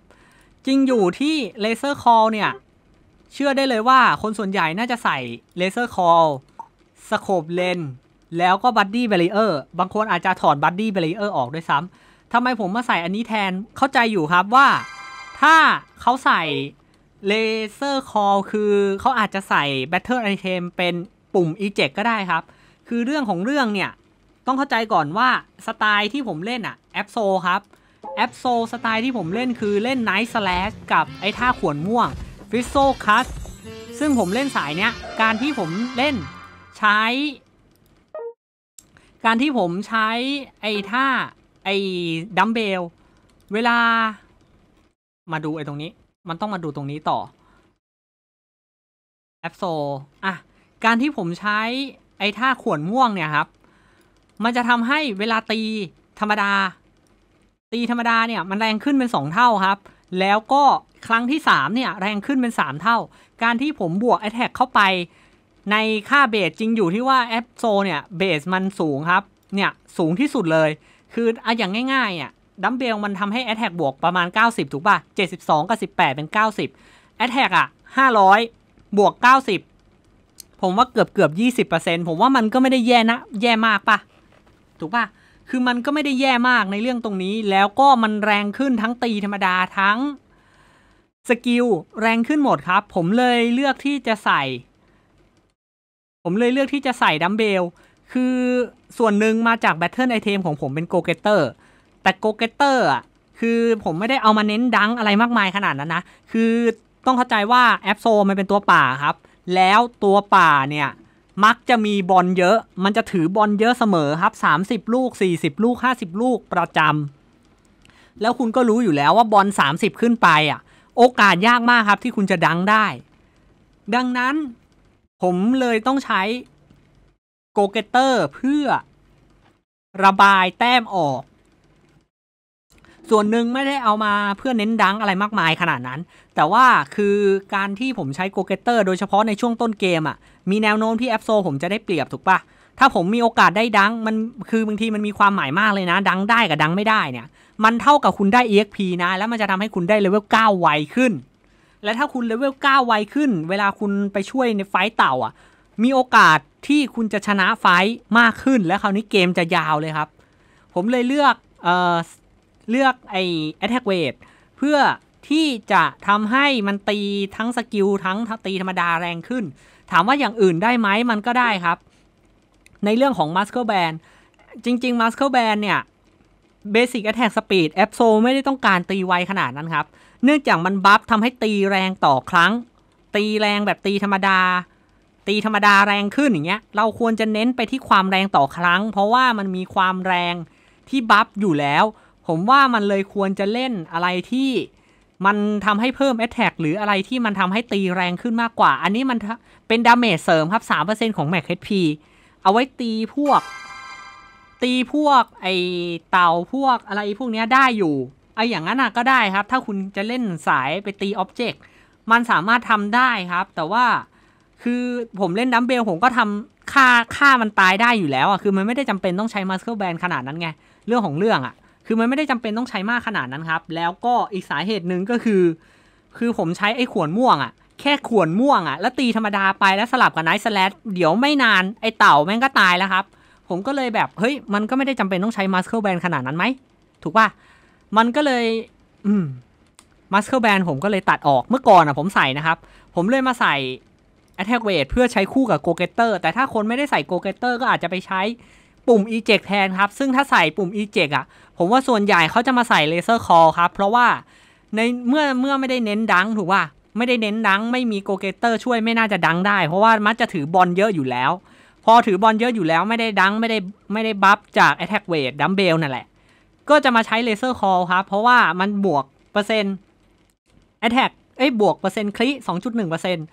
จริงอยู่ที่เลเซอร์คอลเนี่ย เชื่อได้เลยว่าคนส่วนใหญ่น่าจะใส่เลเซอร์คอลสโคบเลนแล้วก็บัดดี้เบลเออร์ บางคนอาจจะถอดบัดดี้เบลเออร์ออกด้วยซ้ำ ทำไมผมมาใส่อันนี้แทน เข้าใจอยู่ครับว่าถ้าเขาใส่เลเซอร์คอลคือเขาอาจจะใส่แบตเตอร์ไอเทมเป็นปุ่ม eject ก็ได้ครับ คือเรื่องของเรื่องเนี่ย ต้องเข้าใจก่อนว่าสไตล์ที่ผมเล่นอะแอปโซครับ แอปโซสไตล์ที่ผมเล่นคือเล่นไนท์สแลชกับไอท่าขวนม่วงฟิสโซคัสซึ่งผมเล่นสายเนี้ยการที่ผมเล่นใช้การที่ผมใช้ไอ้ท่าไอ้ดัมเบลเวลา มาดูไอ้ตรงนี้ มันต้องมาดูตรงนี้ต่อแอปโซอ่ะการที่ผมใช้ไอ้ท่าขวนม่วงเนี่ยครับ มันจะทำให้เวลาตีธรรมดา ตีธรรมดาเนี่ย มันแรงขึ้นเป็น2เท่าครับ แล้วก็ครั้งที่3เนี่ย แรงขึ้นเป็น3เท่า การที่ผมบวกไอ้แท็กเข้าไปในค่าเบสจริงอยู่ที่ว่าแอปโซเนี่ยเบสมันสูงครับ เนี่ย สูงที่สุดเลย คืออะอย่างง่ายๆเนี่ยดัมเบลมันทำให้แอตแทกบวกประมาณ 90 ถูกป่ะ72 กับ18 เป็น 90แอตแทกอ่ะ 500 บวก 90 ผมว่าเกือบเกือบ 20%ผมว่ามันก็ไม่ได้แย่นะแย่มากป่ะ ถูกป่ะ คือมันก็ไม่ได้แย่มากในเรื่องตรงนี้แล้วก็มันแรงขึ้นทั้งตีธรรมดาทั้งสกิลแรงขึ้นหมดครับ ผมเลยเลือกที่จะใส่ผม เลยเลือกที่จะใส่ดัมเบล คือส่วนหนึ่งมาจากแบตเทิลไอเทมของ ผมเป็นโกเกเตอร์แต่โกเกเตอร์อ่ะคือผมไม่ได้เอามาเน้นดังอะไรมากมายขนาดนั้นนะ คือต้องเข้าใจว่า แอปโซมันเป็นตัวป่าครับ แล้วตัวป่าเนี่ย มักจะมีบอลเยอะ มันจะถือบอลเยอะ เสมอครับ 30 ลูก 40 ลูก 50 ลูกประจำแล้วคุณก็รู้อยู่แล้วว่าบอล30 ขึ้นไปอ่ะ โอกาสยากมากครับที่คุณจะดังได้ ดังนั้นผมเลยต้องใช้โกเกเตอร์เพื่อระบายแต้มออก ส่วนหนึ่งไม่ได้เอามาเพื่อเน้นดังอะไรมากมายขนาดนั้น แต่ว่าคือการที่ผมใช้โกเกเตอร์โดยเฉพาะในช่วงต้นเกมอะ่ะมีแนวโน้มที่แอปโซผมจะได้เปรียบถูกปะถ้าผมมีโอกาสได้ดังมันคือบางทีมันมีความหมายมากเลยนะ ดังได้กับดังไม่ได้เนี่ย มันเท่ากับคุณได้ EXP นะแล้วมันจะทำให้คุณได้เลเวล 9 ไวขึ้นและถ้าคุณเลเวล9ไวขึ้น เวลาคุณไปช่วยในไฟต์เต่าอ่ะ มีโอกาสที่คุณจะชนะไฟต์มากขึ้น และคราวนี้เกมจะยาวเลยครับ ผมเลยเลือกเอ่อเลือกไอ้อ t แทกเวทเพื่อที่จะทำให้มันตีทั้งสกิล ทั้งตีธรรมดาแรงขึ้น ถามว่าอย่างอื่นได้ไหมมันก็ได้ครับ ในเรื่องของม a สเคิลแบนจริงๆม a สเคิลแบนเนี่ยเบสิกแอทแทกสปีดแอปโซไม่ได้ต้องการตีไวขนาดนั้นครับเนื่องจากมันบัฟทำให้ตีแรงต่อครั้งตีแรงแบบตีธรรมดา ตีธรรมดาแรงขึ้นอย่างเงี้ย เราควรจะเน้นไปที่ความแรงต่อครั้ง เพราะว่ามันมีความแรงที่บัฟอยู่แล้ว ผมว่ามันเลยควรจะเล่นอะไรที่มันทำให้เพิ่มแอตแทกหรืออะไรที่มันทำให้ตีแรงขึ้นมากกว่า อันนี้มันเป็นดาเมจเสริมครับ 3%ของแม็กเพีเอาไว้ตีพวก ตีพวกไอเต่าพวกอะไรพวกเนี้ยได้อยู่เอาอย่างนั้นก็ได้ครับ ถ้าคุณจะเล่นสายไปตีอ็อบเจกต์มันสามารถทำได้ครับ แต่ว่าคือผมเล่นดัมเบลผมก็ทำค่าค่ามันตายได้อยู่แล้วอ่ะคือมันไม่ได้จำเป็นต้องใช้มาสเคิลแบนขนาดนั้นไง เรื่องของเรื่องอ่ะคือมันไม่ได้จำเป็นต้องใช้มากขนาดนั้นครับ แล้วก็อีกสาเหตุหนึ่งก็คือ คือผมใช้ไอ้ขวนม่วงอ่ะแค่ขวนม่วงอะ่ะแล้วตีธรรมดาไปแล้วสลับกับไนท์สแลดเดี๋ยวไม่นานไอเต่าแม่งก็ตายแล้วครับ ผมก็เลยแบบเฮ้ยมันก็ไม่ได้จำเป็นต้องใช้มาสเคิลแบนขนาดนั้นไหมถูกป่ะมันก็เลยอืมมัสเคิลแบนผมก็เลยตัดออกเมื่อก่อนอ่ะผมใส่นะครับ ผมเลยมาใส่ Attack w e i g h เพื่อใช้คู่กับ Go Getter แต่ถ้าคนไม่ได้ใส่ Go Getter ก็อาจจะไปใช้ปุ่ม Eject แทนครับ ซึ่งถ้าใส่ปุ่ม Eject อ่ะ ผมว่าส่วนใหญ่เขาจะมาใส่ Laser Call ครับ เพราะว่าในเมื่อเมื่อไม่ได้เน้นดังถูกว่า ไม่ได้เน้นดัง ไม่มีโกเกเตอร์ช่วยไม่น่าจะดังได้ เพราะว่ามัดจะถือบอลเยอะอยู่แล้วพอถือบอลเยอะอยู่แล้วไม่ได้ดังไม่ได้ไม่ได้บัฟจาก Attack w e i g h ดัมเบลนั่นแหละก็จะมาใช้เลเซอร์คอลครับ เพราะว่ามันบวกเปอร์เซ็นต์แอตแทกเอ้ยบวกเปอร์เซ็นต์คลิสองจุดหนึ่งเปอร์เซ็นต์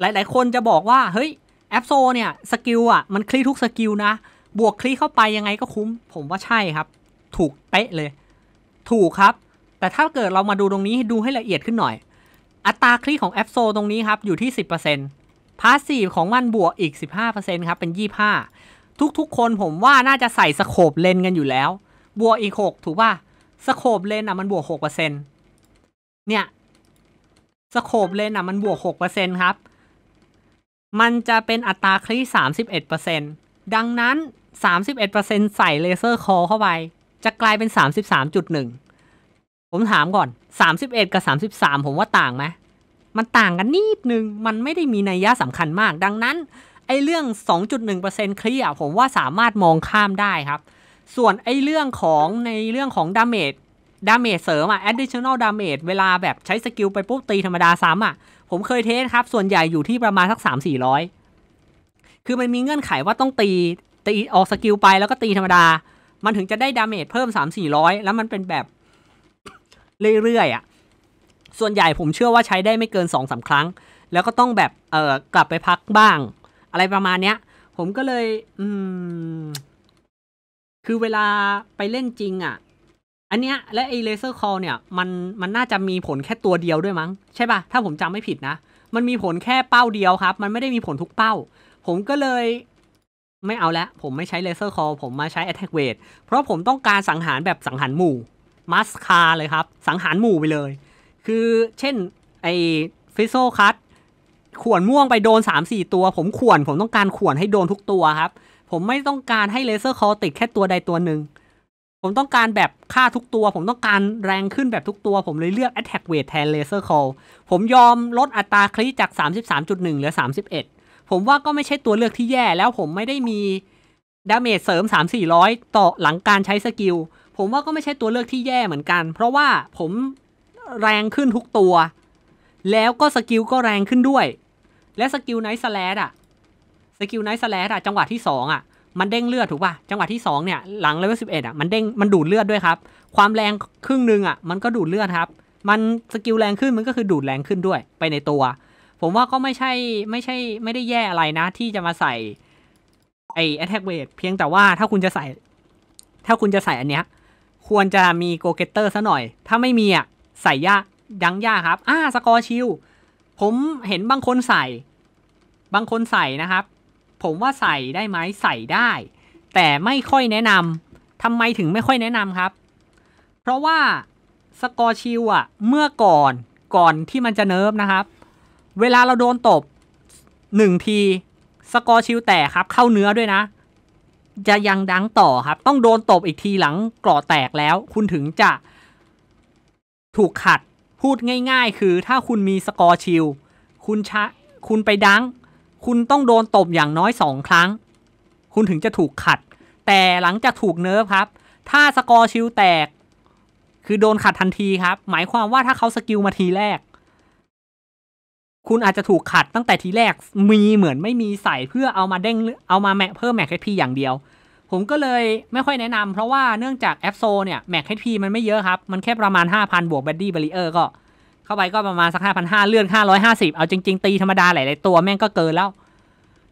หลายๆ คนจะบอกว่า เฮ้ยแอปโซเนี่ยสกิลอ่ะมันคลิทุกสกิลนะ บวกคลิเข้าไปยังไงก็คุ้ม ผมว่าใช่ครับ ถูกเป๊ะเลย ถูกครับ แต่ถ้าเกิดเรามาดูตรงนี้ดูให้ละเอียดขึ้นหน่อย อัตราคลิของแอปโซตรงนี้ครับ อยู่ที่ 10%พาสซีฟของมันบวกอีก 15%ครับ เป็น 25 ทุกๆ คนผมว่าน่าจะใส่สโคบเลนกันอยู่แล้วบวกอีกหกถูกป่ะสโคบเลนอ่ะมันบวกหกเปอร์เซ็นต์เนี่ยสโคบเลนอ่ะมันบวกหกเปอร์เซ็นต์ครับ มันจะเป็นอัตราคลีสามสิบเอ็ดเปอร์เซ็นต์ดังนั้นสามสิบเอ็ดเปอร์เซ็นต์ใส่เลเซอร์คอรเข้าไป จะกลายเป็นสามสิบสามจุดหนึ่งผมถามก่อนสามสิบเอ็ดกับสามสิบสามผมว่าต่างไหมมันต่างกันนิดนึง มันไม่ได้มีนัยยะสำคัญมาก ดังนั้น ไอ้เรื่องสองจุดหนึ่งเปอร์์เซ็นตคลีอร์ผมว่าสามารถมองข้ามได้ครับส่วนไอเรื่องของในเรื่องของดาเมจดาเมจเสริมอะ additional damage เวลาแบบใช้สกิลไปปุ๊บตีธรรมดาซ้ำอะผมเคยเทสครับ ส่วนใหญ่อยู่ที่ประมาณสัก 3 4 0 0 คือมันมีเงื่อนไขว่าต้องตีตีออกสกิลไปแล้วก็ตีธรรมดา มันถึงจะได้ดาเมจเพิ่ม 3 4 0 0 แล้วมันเป็นแบบ เรื่อยๆอะส่วนใหญ่ผมเชื่อว่าใช้ได้ไม่เกิน2-3ครั้ง แล้วก็ต้องแบบเออกลับไปพักบ้าง อะไรประมาณเนี้ย ผมก็เลย อืมคือเวลาไปเล่นจริงอ่ะ อันเนี้ยและไอเลเซอร์คอลเนี่ยมันมันน่าจะมีผลแค่ตัวเดียวด้วยมั้งใช่ปะ่ะ ถ้าผมจำไม่ผิดนะ มันมีผลแค่เป้าเดียวครับ มันไม่ได้มีผลทุกเป้า ผมก็เลยไม่เอาแล้ว ผมไม่ใช้เลเซอร์คอลผมมาใช้ Attack w ว i g h เพราะผมต้องการสังหารแบบสังหารหมู่มัสคาเลยครับ สังหารหมู่ไปเลย คือเช่น ไอฟิโซคัตขวนม่วงไปโดน 3-4 ตัว ผมขวนผมต้องการขวนให้โดนทุกตัวครับผมไม่ต้องการให้เลเซอร์คอติดแค่ตัวใดตัวหนึ่ง ผมต้องการแบบฆ่าทุกตัว ผมต้องการแรงขึ้นแบบทุกตัว ผมเลยเลือก Attack Weight แทน Laser Call ผมยอมลดอัตราคลิจาก 33.1 เหลือ 31 ผมว่าก็ไม่ใช่ตัวเลือกที่แย่ แล้วผมไม่ได้มีดาเมจเสริม 3-400 ต่อหลังการใช้สกิล ผมว่าก็ไม่ใช่ตัวเลือกที่แย่เหมือนกัน เพราะว่าผมแรงขึ้นทุกตัว แล้วก็สกิลก็แรงขึ้นด้วย และสกิลไนท์สแลดอ่ะกิลไนท์สแลชอะจังหวะที่2อ่ะ มันเด้งเลือดถูกป่ะจังหวะที่2เนี่ยหลังเลเวลสิบเอ็ดอ่ะมันเด้งมันดูดเลือดด้วยครับ ความแรงครึ่งหนึ่งอ่ะมันก็ดูดเลือดครับ มันสกิลแรงขึ้นมันก็คือดูดแรงขึ้นด้วย ไปในตัว ผมว่าก็ไม่ใช่ไม่ใช่ ไม่ได้แย่อะไรนะ ที่จะมาใส่ไอแอทแทกเวทเพียงแต่ว่าถ้าคุณจะใส่ ถ้าคุณจะใส่อันเนี้ย ควรจะมีโกเกเตอร์ซะหน่อย ถ้าไม่มีอ่ะใส่ยากยังยากครับอ่าสกอร์ชิลผมเห็นบางคนใส่ บางคนใส่นะครับผมว่าใส่ได้ไหมใส่ได้ แต่ไม่ค่อยแนะนำทำไมถึงไม่ค่อยแนะนำครับ เพราะว่าสกอร์ชิลอะเมื่อก่อนก่อนที่มันจะเนิร์ฟนะครับ เวลาเราโดนตบหนึ่งทีสกอร์ชิลแตกครับ เข้าเนื้อด้วยนะ จะยังดังต่อครับต้องโดนตบอีกทีหลังกรอแตกแล้ว คุณถึงจะถูกขัดพูดง่าย ๆ คือถ้าคุณมีสกอร์ชิลคุณชะคุณไปดังคุณต้องโดนตบอย่างน้อย 2 ครั้ง คุณถึงจะถูกขัด แต่หลังจากถูกเนิร์ฟ ครับ ถ้าสกอร์ชิลแตก คือโดนขัดทันทีครับ หมายความว่าถ้าเขาสกิลมาทีแรก คุณอาจจะถูกขัดตั้งแต่ทีแรกมีเหมือนไม่มีใส่เพื่อเอามาเด้งเอามาแมเพิ่มแม็กเฮพีอย่างเดียว ผมก็เลยไม่ค่อยแนะนำเพราะว่าเนื่องจากแอปโซเนี่ยแม็กเฮพีมันไม่เยอะครับมันแค่ประมาณ5,000บวกแบดดี้บริเออร์ก็เข้าไปก็ประมาณสักห้าพันห้าเลื่อนห้าร้อยห้าสิบเอาจริง ๆตีธรรมดา หลายๆตัวแม่งก็เกินแล้ว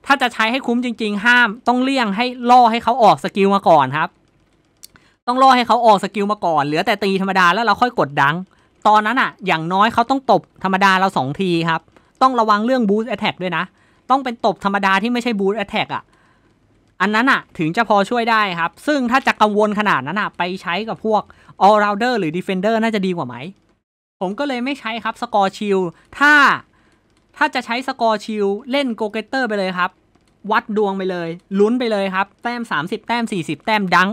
ถ้าจะใช้ให้คุ้มจริง ๆ ห้าม ต้องเลี่ยงให้ล่อให้เขาออกสกิลมาก่อนครับ ต้องล่อให้เขาออกสกิลมาก่อนเหลือแต่ตีธรรมดาแล้วเราค่อยกดดังตอนนั้นอะอย่างน้อยเขาต้องตบธรรมดาเราสองทีครับต้องระวังเรื่องบูสต์แอทแทกด้วยนะ ต้องเป็นตบธรรมดาที่ไม่ใช่บูสต์แอทแทกอะอันนั้นอะถึงจะพอช่วยได้ครับ ซึ่งถ้าจะกังวลขนาดนั้นอะไปใช้กับพวกอลราวเดอร์หรือดีเฟนเดอร์น่าจะดีกว่าไหมผมก็เลยไม่ใช้ครับสกอร์ชิลถ้าถ้าจะใช้สกอร์ชิลเล่นโกเกเตอร์ไปเลยครับ วัดดวงไปเลยลุ้นไปเลยครับแต้ม 30 แต้ม 40 แต้มดัง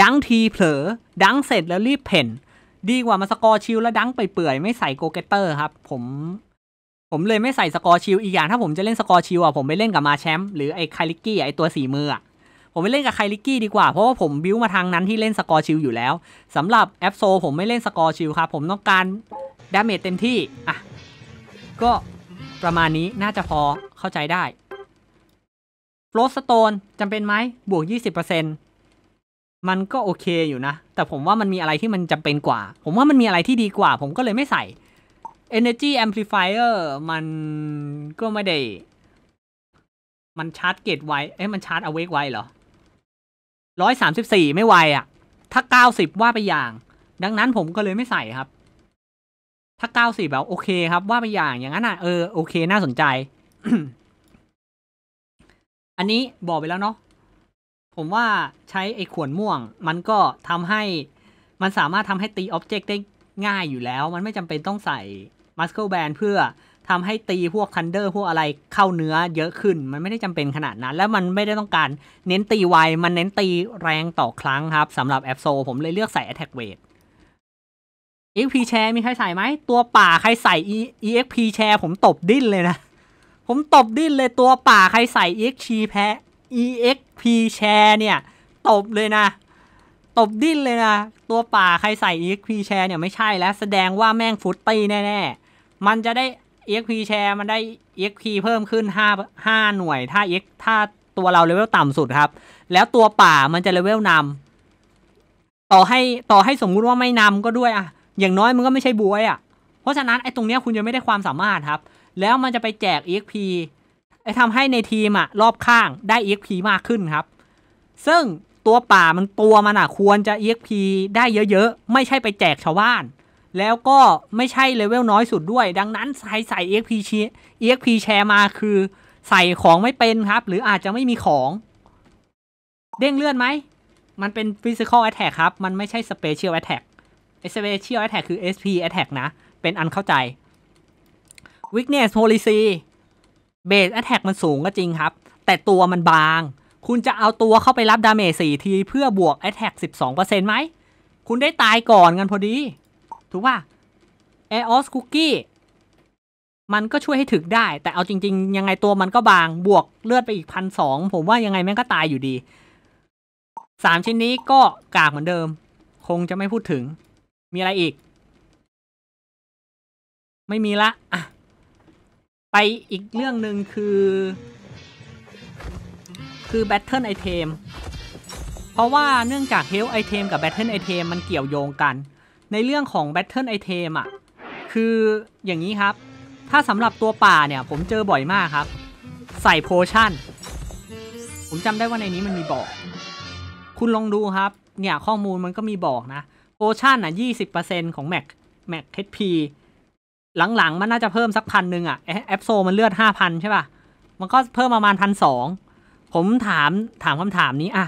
ดังทีเผลอดังเสร็จแล้วรีบเพ่นดีกว่ามาสกอร์ชิลแล้วดังไปเปื่อยไม่ใส่โกเกเตอร์ครับผมผมเลยไม่ใส่สกอร์ชิลอีกอย่างถ้า ผมจะเล่นสกอร์ชิลอ่ะผมไปเล่นกับมาแชมป์หรือไอ้คาลิกกี้ไอ้ตัวสีมืออ่ะผมไม่เล่นกับไคลิกกี้ดีกว่า เพราะว่าผมบิ้วมาทางนั้นที่เล่นสกอร์ชิลอยู่แล้วสำหรับแอปโซผมไม่เล่นสกอร์ชิลครับผมต้องการดาเมจเต็มที่อ่ะก็ประมาณนี้น่าจะพอเข้าใจได้โฟลสโตนจำเป็นไหมบวก20%มันก็โอเคอยู่นะ แต่ผมว่ามันมีอะไรที่มันจำเป็นกว่า ผมว่ามันมีอะไรที่ดีกว่า ผมก็เลยไม่ใส่ Energy Amplifier มันก็ไม่ได้ มันชาร์จเกตไว้เอ๊ะมันชาร์จเอาเวกไว้เหรอร้อยสามสิบสี่ไม่ไวอะ่ะ ถ้าเก้าสิบว่าไปอย่าง ดังนั้นผมก็เลยไม่ใส่ครับ ถ้าเก้าสิบแบบโอเคครับ ว่าไปอย่าง อย่างนั้นอ่ะเออโอเคน่าสนใจ อันนี้บอกไปแล้วเนาะ ผมว่าใช้ไอ้ขวนม่วง มันก็ทำให้ มันสามารถทำให้ตีอ็อบเจกต์ได้ง่ายอยู่แล้ว มันไม่จำเป็นต้องใส่มัสเคิลแบนเพื่อทำให้ตีพวกทันเดอร์พวกอะไรเข้าเนื้อเยอะขึ้น มันไม่ได้จำเป็นขนาดนั้น แล้วมันไม่ได้ต้องการเน้นตีไวมันเน้นตีแรงต่อครั้งครับ สำหรับแอปโซผมเลยเลือกใส่ Attack Weight EXP แชร์มีใครใส่ไหม ตัวป่าใครใส่ EXP แชร์ ผมตบดิ้นเลยนะ ผมตบดิ้นเลยตัวป่าใครใส่ EXP แพ้ EXP แชร์เนี่ย ตบเลยนะ ตบดิ้นเลยนะตัวป่าใครใส่ EXP แชร์เนี่ยไม่ใช่แล้วแสดงว่าแม่งฟุตตีแน่ๆมันจะได้ exp แชร์มันได้ exp เพิ่มขึ้น5 5หน่วยถ้า x ถ้าตัวเราเลเวลต่ำสุดครับ แล้วตัวป่ามันจะเลเวลนำต่อให้ต่อให้สมมุติว่าไม่นำก็ด้วยอะอย่างน้อยมันก็ไม่ใช่บวยอะเพราะฉะนั้นไอ้ตรงเนี้ยคุณจะไม่ได้ความสามารถครับ แล้วมันจะไปแจก exp ไอ้ทำให้ในทีมอะรอบข้างได้ exp มากขึ้นครับ ซึ่งตัวป่ามันตัวมันอะควรจะ exp ได้เยอะๆไม่ใช่ไปแจกชาวบ้านแล้วก็ไม่ใช่เลเวลน้อยสุดด้วย ดังนั้นใส่ ใส่ exp ช exp แชร์มาคือ ใส่ของไม่เป็นครับ หรืออาจจะไม่มีของ เด้งเลื่อนไหม มันเป็น physical attack ครับ มันไม่ใช่ special attack special attack คือ sp attack นะ เป็นอันเข้าใจ weakness policy base attack มันสูงก็จริงครับ แต่ตัวมันบาง คุณจะเอาตัวเข้าไปรับดาเมจ4ทีเพื่อบวก attack 12%ไหมคุณได้ตายก่อนกันพอดีถูกป่ะ AOS Cookie มันก็ช่วยให้ถึกได้ แต่เอาจริงๆ ยังไงตัวมันก็บางบวกเลือดไปอีกพันสอง ผมว่ายังไงแม่งก็ตายอยู่ดีสามชิ้นนี้ก็กากเหมือนเดิม คงจะไม่พูดถึง มีอะไรอีก ไม่มีละอะไปอีกเรื่องหนึ่งคือ คือ Battle Item เพราะว่าเนื่องจาก Health Item กับ Battle Item มันเกี่ยวโยงกันในเรื่องของ Battle อเทมอ่ะคืออย่างนี้ครับ ถ้าสำหรับตัวป่าเนี่ยผมเจอบ่อยมากครับ ใส่โพชั่นผมจำได้ว่าในนี้มันมีบอก คุณลองดูครับ เนี่ยข้อมูลมันก็มีบอกนะโพชั่นอ่ะยี่สิบเปอร์เซ็นของแม็กแม็กเฮดพีหลังๆมันน่าจะเพิ่มสักพันหนึ่งอ่ะแอปโซมันเลือดห้าพันใช่ป่ะ มันก็เพิ่มประมาณพันสอง ผมถามถามคำถามนี้อ่ะ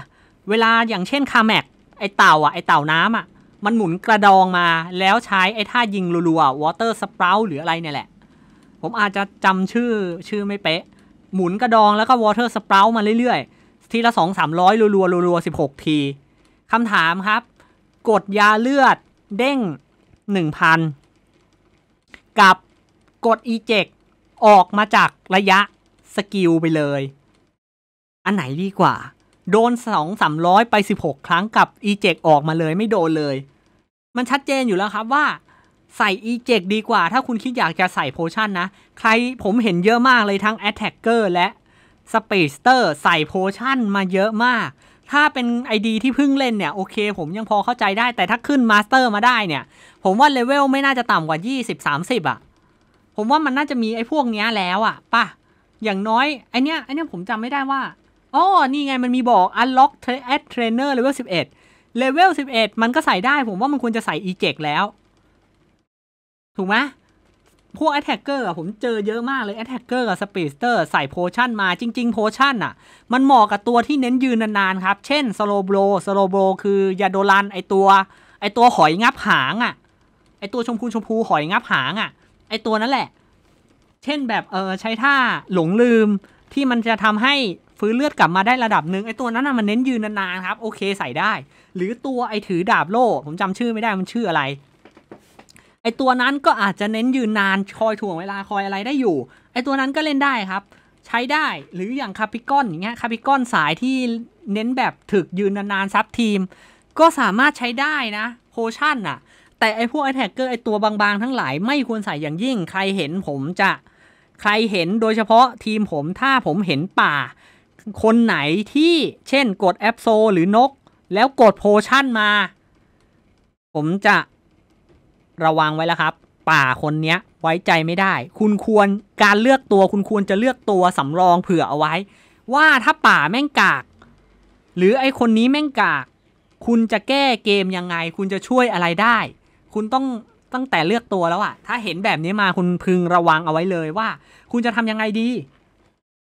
เวลาอย่างเช่นคาแม็กไอเต่าอ่ะไอเต่าน้ำอ่ะมันหมุนกระดองมาแล้วใช้ไอ้ท่ายิงรัวๆวอเตอร์สปรหรืออะไรเนี่ยแหละ ผมอาจจะจำชื่อชื่อไม่เป๊ะ หมุนกระดองแล้วก็วอเตอร์สปรมาเรื่อยๆ ทีละสองสามร้อยรัวๆรัวๆสิบหกทีคำถามครับ กดยาเลือดเด้งหนึ่งพันกับกดอีเจกออกมาจากระยะสกิลไปเลย อันไหนดีกว่า โดนสองสามร้อยไปสิบหกครั้งกับอีเจกออกมาเลยไม่โดนเลยมันชัดเจนอยู่แล้วครับว่าใส่ Eject ดีกว่า ถ้าคุณคิดอยากจะใส่โพชั่นนะ ใครผมเห็นเยอะมากเลยทั้ง Attacker และ s p ตอ e r ใส่โพชั่น มาเยอะมาก ถ้าเป็น ID ที่เพิ่งเล่นเนี่ยโอเค ผมยังพอเข้าใจได้แต่ถ้าขึ้นมาสเตอร์มาได้เนี่ย ผมว่าเลเวลไม่น่าจะต่ำกว่า 20-30อะ่ะผมว่ามันน่าจะมีไอ้พวกเนี้ยแล้วอะ่ะป่ะ อย่างน้อย ไอเนี้ยไอเนี้ยผมจำไม่ได้ว่าอ๋อนี่ไงมันมีบอก unlock at trainer level 11เลเวล11 มันก็ใส่ได้ผมว่ามันควรจะใส่อีเจกแล้ว ถูกไหมพวกแอตแทกเกอร์ผมเจอเยอะมากเลยแอตแทกเกอร์กับสปีดเตอร์ใส่โพชั่นมาจริงๆ โพชั่นอ่ะมันเหมาะกับตัวที่เน้นยืนนาน ๆ ครับ เช่นสโลโบสโลโบคือยาโดรัน ไอตัว ไอตัวหอยงับหางอ่ะไอตัวชมพูชมพูหอยงับหางอ่ะไอตัวนั่นแหละ เช่นแบบเออใช้ท่าหลงลืมที่มันจะทำให้ฟื้นเลือดกลับมาได้ระดับหนึ่งไอตัวนั้นะมันเน้นยืนนานๆครับโอเคใส่ได้ หรือตัวไอถือดาบโล่ผมจำชื่อไม่ได้มันชื่ออะไรไอตัวนั้นก็อาจจะเน้นยืนนานคอยถ่วงเวลาคอยอะไรได้อยู่ ไอตัวนั้นก็เล่นได้ครับใช้ได้หรืออย่างคาปิกอนอย่างเงี้ยคาปิกอนสายที่เน้นแบบถึกยืนนานๆซับทีมก็สามารถใช้ได้นะโพชั่นอะแต่ไอพวกไอแท็กเกอร์ไอตัวบางๆ ทั้งหลายไม่ควรใส่อย่างยิ่งใครเห็นผมจะใครเห็นโดยเฉพาะทีมผมถ้าผมเห็นป่าคนไหนที่เช่นกดแอปโซหรือนกแล้วกดโพชั่นมา ผมจะระวังไว้แล้วครับ ป่าคนนี้ไว้ใจไม่ได้ คุณควรการเลือกตัวคุณควรจะเลือกตัวสำรองเผื่อเอาไว้ ว่าถ้าป่าแม่งกาก หรือไอคนนี้แม่งกาก คุณจะแก้เกมยังไง คุณจะช่วยอะไรได้ คุณต้องตั้งแต่เลือกตัวแล้วอะถ้าเห็นแบบนี้มาคุณพึงระวังเอาไว้เลยว่า คุณจะทำยังไงดี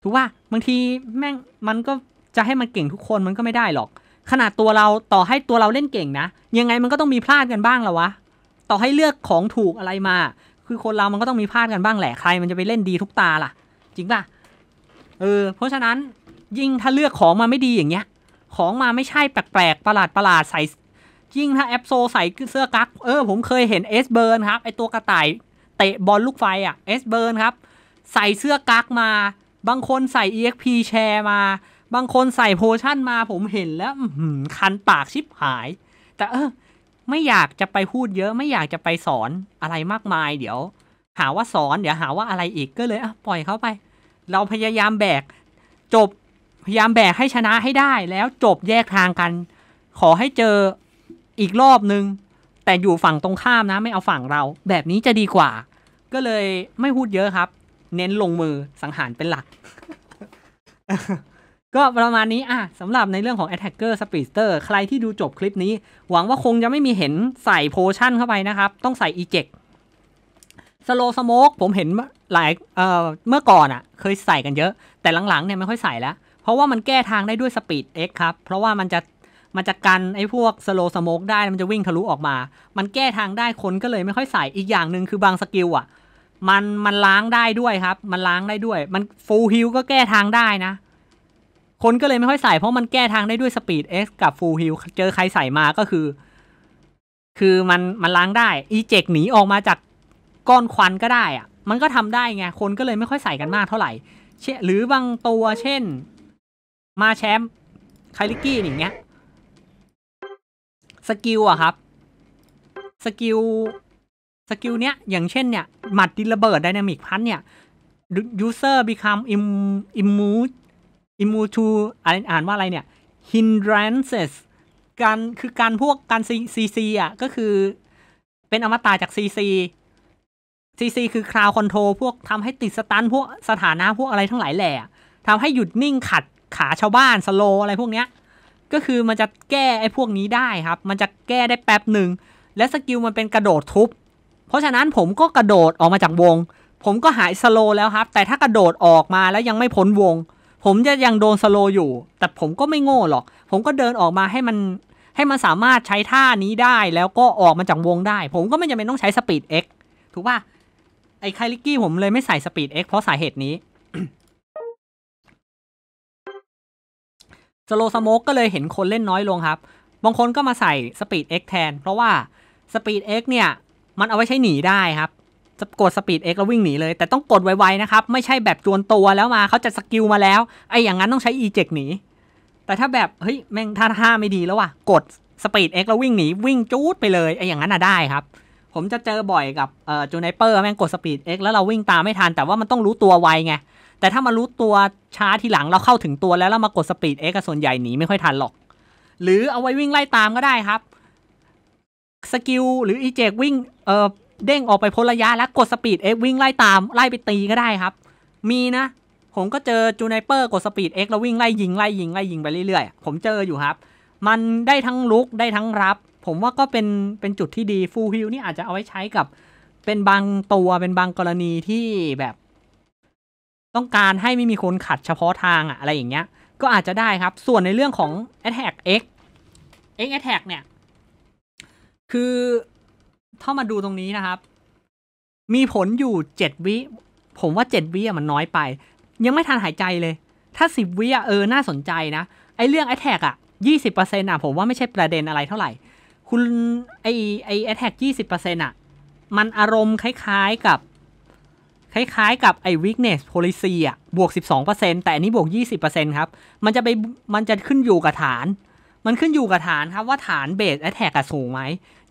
ถูกว่าบางทีแม่งมันก็จะให้มันเก่งทุกคนมันก็ไม่ได้หรอก ขนาดตัวเราต่อให้ตัวเราเล่นเก่งนะยังไงมันก็ต้องมีพลาดกันบ้างละวะต่อให้เลือกของถูกอะไรมา คือคนเรา มันก็ต้องมีพลาดกันบ้างแหละใครมันจะไปเล่นดีทุกตาล่ะจริงป่ะเออเพราะฉะนั้นยิ่งถ้าเลือกของมาไม่ดีอย่างเงี้ย ของมาไม่ใช่แปลกๆประหลาดประหลาดใส่ยิ่งถ้าแอปโซใส่เสื้อกั๊กเออ ผมเคยเห็นเอสเบิร์นครับไอตัวกระต่ายเตะบอลลูกไฟอ่ะเอสเบิร์นครับใส่เสื้อกั๊กมาบางคนใส่ exp แชร์มา บางคนใส่โพชั่นมา ผมเห็นแล้วคันปากชิบหาย แต่เออ ไม่อยากจะไปพูดเยอะ ไม่อยากจะไปสอนอะไรมากมาย เดี๋ยว หาว่าสอน เดี๋ยวหาว่าอะไรอีก ก็เลยอปล่อยเขาไป เราพยายามแบก จบ พยายามแบกให้ชนะให้ได้ แล้วจบแยกทางกัน ขอให้เจออีกรอบนึง แต่อยู่ฝั่งตรงข้ามนะ ไม่เอาฝั่งเรา แบบนี้จะดีกว่า ก็เลยไม่พูดเยอะครับ เน้นลงมือสังหารเป็นหลักก็ประมาณนี้อ่ะสำหรับในเรื่องของ Attacker Speedster ใครที่ดูจบคลิปนี้ หวังว่าคงจะไม่มีเห็นใส่โพชั่นเข้าไปนะครับ ต้องใส่ Eject Slow Smoke ผมเห็นหลายเอ่อเมื่อก่อนอ่ะ เคยใส่กันเยอะ แต่หลังๆเนี่ยไม่ค่อยใส่แล้ว เพราะว่ามันแก้ทางได้ด้วย Speed X ครับ เพราะว่ามันจะมันจะกันไอ้พวก Slow Smoke ได้มันจะวิ่งทะลุออกมา มันแก้ทางได้คนก็เลยไม่ค่อยใส่อีกอย่างหนึ่งคือบางสกิลอ่ะมันมันล้างได้ด้วยครับ มันล้างได้ด้วย มันฟูลฮิลก็แก้ทางได้นะ คนก็เลยไม่ค่อยใส่เพราะมันแก้ทางได้ด้วยสปีดเอกับฟูลฮิลเจอใครใส่มาก็คือ คือมันมันล้างได้ อีเจกหนีออกมาจากก้อนควันก็ได้อะ มันก็ทำได้ไง คนก็เลยไม่ค่อยใส่กันมากเท่าไหร่ เชหรือบางตัวเช่นมาแชมป์ไคลิกี้อย่างเงี้ยสกิลอะครับสกิลสกิลเนี้ยอย่างเช่นเนี่ย หมัดดินระเบิดไดนามิกพันเนี่ย user become immune immune to อะไรอ่านว่าอะไรเนี่ย hindrances การคือการพวกการซีซีอ่ะ ก็คือเป็นอมตะจากซีซีซีซีคือคลาวคอนโทรพวกทำให้ติดสตันพวกสถานะพวกอะไรทั้งหลายแหล่ทำให้หยุดนิ่งขัดขาชาวบ้านสโลอะไรพวกเนี้ยก็คือมันจะแก้ไอ้พวกนี้ได้ครับ มันจะแก้ได้แป๊บหนึ่ง และสกิลมันเป็นกระโดดทุบเพราะฉะนั้น ผมก็กระโดดออกมาจากวง ผมก็หายสโลแล้วครับ แต่ถ้ากระโดดออกมาแล้วยังไม่พ้นวง ผมจะยังโดนสโลอยู่ แต่ผมก็ไม่โง่หรอก ผมก็เดินออกมาให้มัน ให้มันสามารถใช้ท่านี้ได้ แล้วก็ออกมาจากวงได้ ผมก็ไม่จำเป็นต้องใช้สปีด X ถูกป่ะไอ้คาลิกี้ผมเลยไม่ใส่สปีด X เพราะสาเหตุนี้ สโลสโมกก็เลยเห็นคนเล่นน้อยลงครับ บางคนก็มาใส่สปีด X แทน เพราะว่าสปีด X เนี่ยมันเอาไว้ใช้หนีได้ครับ จะกดสปีดเอ็กแล้ววิ่งหนีเลย แต่ต้องกดไวๆนะครับ ไม่ใช่แบบจวนตัวแล้วมาเขาจะสกิลมาแล้ว ไอ้อย่างนั้นต้องใช้อีเจกหนี แต่ถ้าแบบเฮ้ยแม่งท่าท่าไม่ดีแล้วว่ะ กดสปีดเอ็กแล้ววิ่งหนีวิ่งจู๊ดไปเลยไอ้อย่างนั้นอะได้ครับ ผมจะเจอบ่อยกับเอ่อจูไนเปอร์แม่งกดสปีดเอ็กแล้วเราวิ่งตามไม่ทันแต่ว่ามันต้องรู้ตัวไวไง แต่ถ้ามารู้ตัวช้าทีหลังเราเข้าถึงตัวแล้วแล้วมากดสปีดเอ็กส่วนใหญ่หนีไม่ค่อยทันหรอก หรือเอาไว้วิ่งไล่ตามก็ได้ครับสกิลหรืออีเจกวิ่งเออเด้งออกไปพ้นระยะแล้วกดสปีดเอ็กวิ่งไล่ตามไล่ไปตีก็ได้ครับ มีนะ ผมก็เจอจูไนเปอร์กดสปีดเอ็กแล้ววิ่งไล่ยิงไล่ยิง ไล่ยิงไปเรื่อยๆ ผมเจออยู่ครับ มันได้ทั้งลุกได้ทั้งรับ ผมว่าก็เป็นเป็นจุดที่ดีฟูลฮิลนี่อาจจะเอาไว้ใช้กับเป็นบางตัวเป็นบางกรณีที่แบบ ต้องการให้ไม่มีคนขัดเฉพาะทางอะอะไรอย่างเงี้ยก็อาจจะได้ครับส่วนในเรื่องของ Attack X X Attack เนี่ยคือถ้ามาดูตรงนี้นะครับ มีผลอยู่เจ็ดวิ ผมว่าเจ็ดวิมันน้อยไป ยังไม่ทันหายใจเลย ถ้าสิบวิเออน่าสนใจนะไอเรื่องไอแท็กอะยี่สิบเปอร์เซ็นต์อะผมว่าไม่ใช่ประเด็นอะไรเท่าไหร่ คุณไอไอแท็กยี่สิบเปอร์เซ็นต์อะมันอารมณ์คล้ายๆกับ คล้ายๆกับไอ้ weakness policy อ่ะบวก 12%แต่อันนี้บวก20%ครับมันจะไปมันจะขึ้นอยู่กับฐาน มันขึ้นอยู่กับฐานครับว่าฐานเบสแอทแทกสูงไหม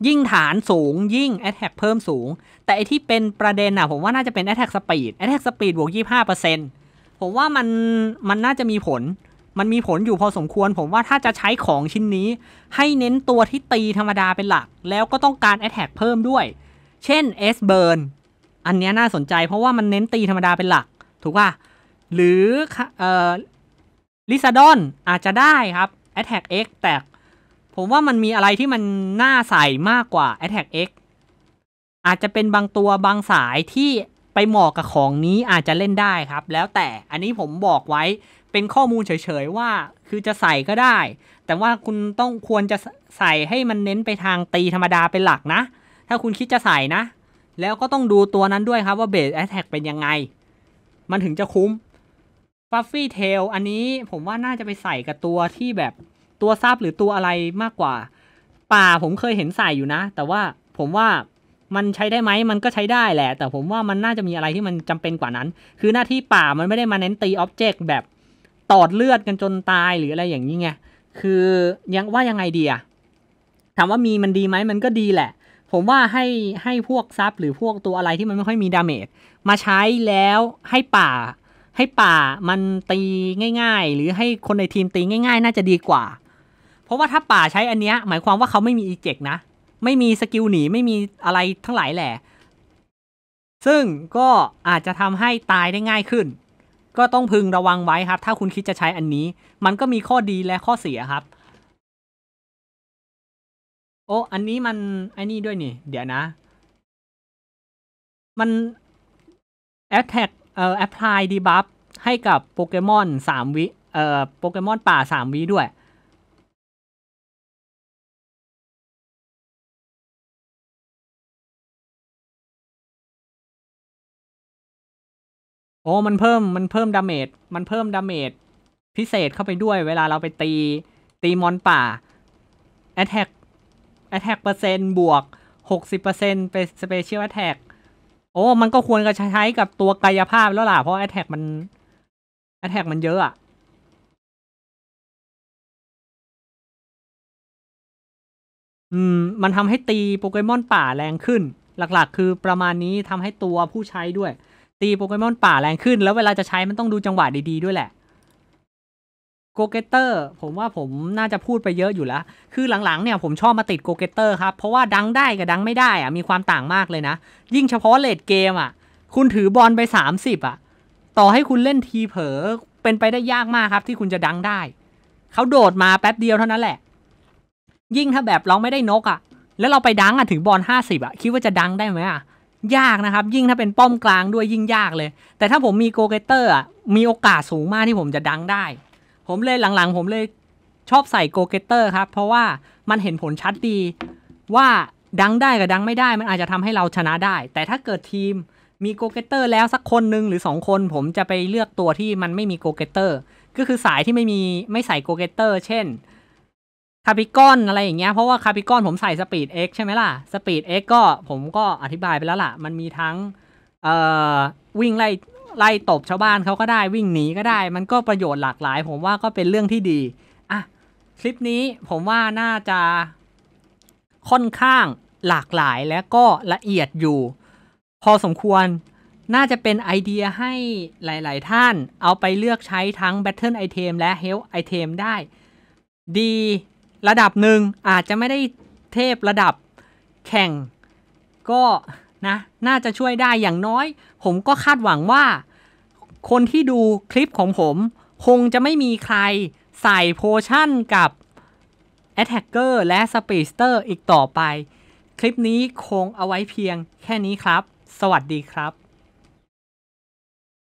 ยิ่งฐานสูงยิ่ง a อ t แทกเพิ่มสูง แต่ไอที่เป็นประเด็นอะผมว่า น่าจะ เป็น a อ t แทกสปีดแอตแทกสปีดบวก25%ผมว่า มัน มันน่าจะมีผล มันมีผลอยู่พอสมควรผมว่าถ้าจะใช้ของชิ้นนี้ ให้เน้นตัวที่ ตีธรรมดาเป็นหลัก แล้วก็ต้องการ a อ t แทกเพิ่มด้วย เช่น S Burn อันนี้น่าสนใจ เพราะว่ามันเน้นตีธรรมดาเป็นหลัก ถูกป่ะหรือเอ่อลิซาดอนอาจจะได้ครับแทกเอ็กแตกผมว่ามันมีอะไรที่มันน่าใส่มากกว่า Attack X อาจจะเป็นบางตัวบางสายที่ไปเหมาะกับของนี้อาจจะเล่นได้ครับ แล้วแต่อันนี้ผมบอกไว้เป็นข้อมูลเฉยๆว่าคือจะใส่ก็ได้ แต่ว่าคุณต้องควรจะใส่ให้มันเน้นไปทางตีธรรมดาเป็นหลักนะ ถ้าคุณคิดจะใส่นะ แล้วก็ต้องดูตัวนั้นด้วยครับว่าเบสแอตแทกเป็นยังไง มันถึงจะคุ้มฟัฟฟี่เทลอันนี้ผมว่าน่าจะไปใส่กับตัวที่แบบตัวซับหรือตัวอะไรมากกว่า ป่าผมเคยเห็นใส่อยู่นะ แต่ว่าผมว่ามันใช้ได้ไหมมันก็ใช้ได้แหละ แต่ผมว่ามันน่าจะมีอะไรที่มันจำเป็นกว่านั้น คือหน้าที่ป่ามันไม่ได้มาเน้นตีอ็อบเจกต์แบบตอดเลือดกันจนตายหรืออะไรอย่างนี้ไงคือยังว่ายังไงดีอะถามว่ามีมันดีไหมมันก็ดีแหละ ผมว่าให้ให้พวกซับหรือพวกตัวอะไรที่มันไม่ค่อยมีดาเมจมาใช้แล้วให้ป่า ให้ป่ามันตีง่าย ๆ หรือให้คนในทีมตีง่ายๆ น่าจะดีกว่าเพราะว่าถ้าป่าใช้อันเนี้ยหมายความว่าเขาไม่มีอีเจกนะ ไม่มีสกิลหนี ไม่มีอะไรทั้งหลายแหละ ซึ่งก็อาจจะทำให้ตายได้ง่ายขึ้น ก็ต้องพึงระวังไว้ครับ ถ้าคุณคิดจะใช้อันนี้ มันก็มีข้อดีและข้อเสียครับ โอ้ อันนี้มันไอ้นี่ด้วยนี่ เดี๋ยวนะ มันแอตแทกเอ่อแอพพลายดีบัฟให้กับโปเกมอนสามวิเอ่อโปเกมอนป่าสามวิด้วยโอ้ มันเพิ่มมันเพิ่มดาเมจมันเพิ่มดาเมจพิเศษเข้าไปด้วยเวลาเราไปตีตีมอนป่าแอทแทกแอทแทกเปอร์เซ็นต์บวก 60%เป็นสเปเชียลแอทแทกโอ้ มันก็ควรจะใช้กับตัวกายภาพแล้วล่ะเพราะแอทแทกมันแอทแทกมันเยอะอะอืมมันทำให้ตีโปเกมอนป่าแรงขึ้น หลักๆคือประมาณนี้ทำให้ตัวผู้ใช้ด้วยตีโปเกมอนป่าแรงขึ้น แล้วเวลาจะใช้มันต้องดูจังหวะดี ๆ ด้วยแหละโกเกเตอร์ผมว่าผมน่าจะพูดไปเยอะอยู่แล้ว คือหลังๆเนี่ยผมชอบมาติดโกเกเตอร์ครับ เพราะว่าดังได้กับดังไม่ได้อะมีความต่างมากเลยนะ ยิ่งเฉพาะเลดเกมอ่ะ คุณถือบอลไป 30อ่ะต่อให้คุณเล่นทีเผลอเป็นไปได้ยากมากครับ ที่คุณจะดังได้ เขาโดดมาแป๊บเดียวเท่านั้นแหละ ยิ่งถ้าแบบเราไม่ได้นกอ่ะ แล้วเราไปดังอ่ะถึงบอล50อ่ะคิดว่าจะดังได้ไหมอ่ะยากนะครับยิ่งถ้าเป็นป้อมกลางด้วยยิ่งยากเลยแต่ถ้าผมมีโกเกเตอร์อ่ะมีโอกาสสูงมากที่ผมจะดังได้ ผมเลยหลังๆผมเลยชอบใส่โกเกเตอร์ครับเพราะว่ามันเห็นผลชัดดีว่าดังได้กับดังไม่ได้ มันอาจจะทำให้เราชนะได้แต่ถ้าเกิดทีมมีโกเกเตอร์แล้วสักคนหนึ่งหรือ2คนผมจะไปเลือกตัวที่มันไม่มีโกเกเตอร์ก็คือสายที่ไม่มีไม่ใส่โกเกเตอร์เช่นคาปิกอนอะไรอย่างเงี้ยเพราะว่าคาปิกอนผมใส่สปีด X ใช่ไหมล่ะสปีด X ก็ผมก็อธิบายไปแล้วล่ะมันมีทั้งเอ่อวิ่งไล่ไล่ตบชาวบ้านเขาก็ได้ วิ่งหนีก็ได้ มันก็ประโยชน์หลากหลาย ผมว่าก็เป็นเรื่องที่ดีอ่ะคลิปนี้ผมว่าน่าจะค่อนข้างหลากหลายและก็ละเอียดอยู่ พอสมควรน่าจะเป็นไอเดียให้หลาย ๆ ท่าน เอาไปเลือกใช้ทั้ง Battle Item และ Health Item ได้ ดีระดับหนึ่งอาจจะไม่ได้เทพระดับแข่งก็นะน่าจะช่วยได้อย่างน้อย ผมก็คาดหวังว่าคนที่ดูคลิปของผมคงจะไม่มีใครใส่โพชั่นกับ Attacker และ s p e e d e r อีกต่อไป คลิปนี้คงเอาไว้เพียงแค่นี้ครับ สวัสดีครับ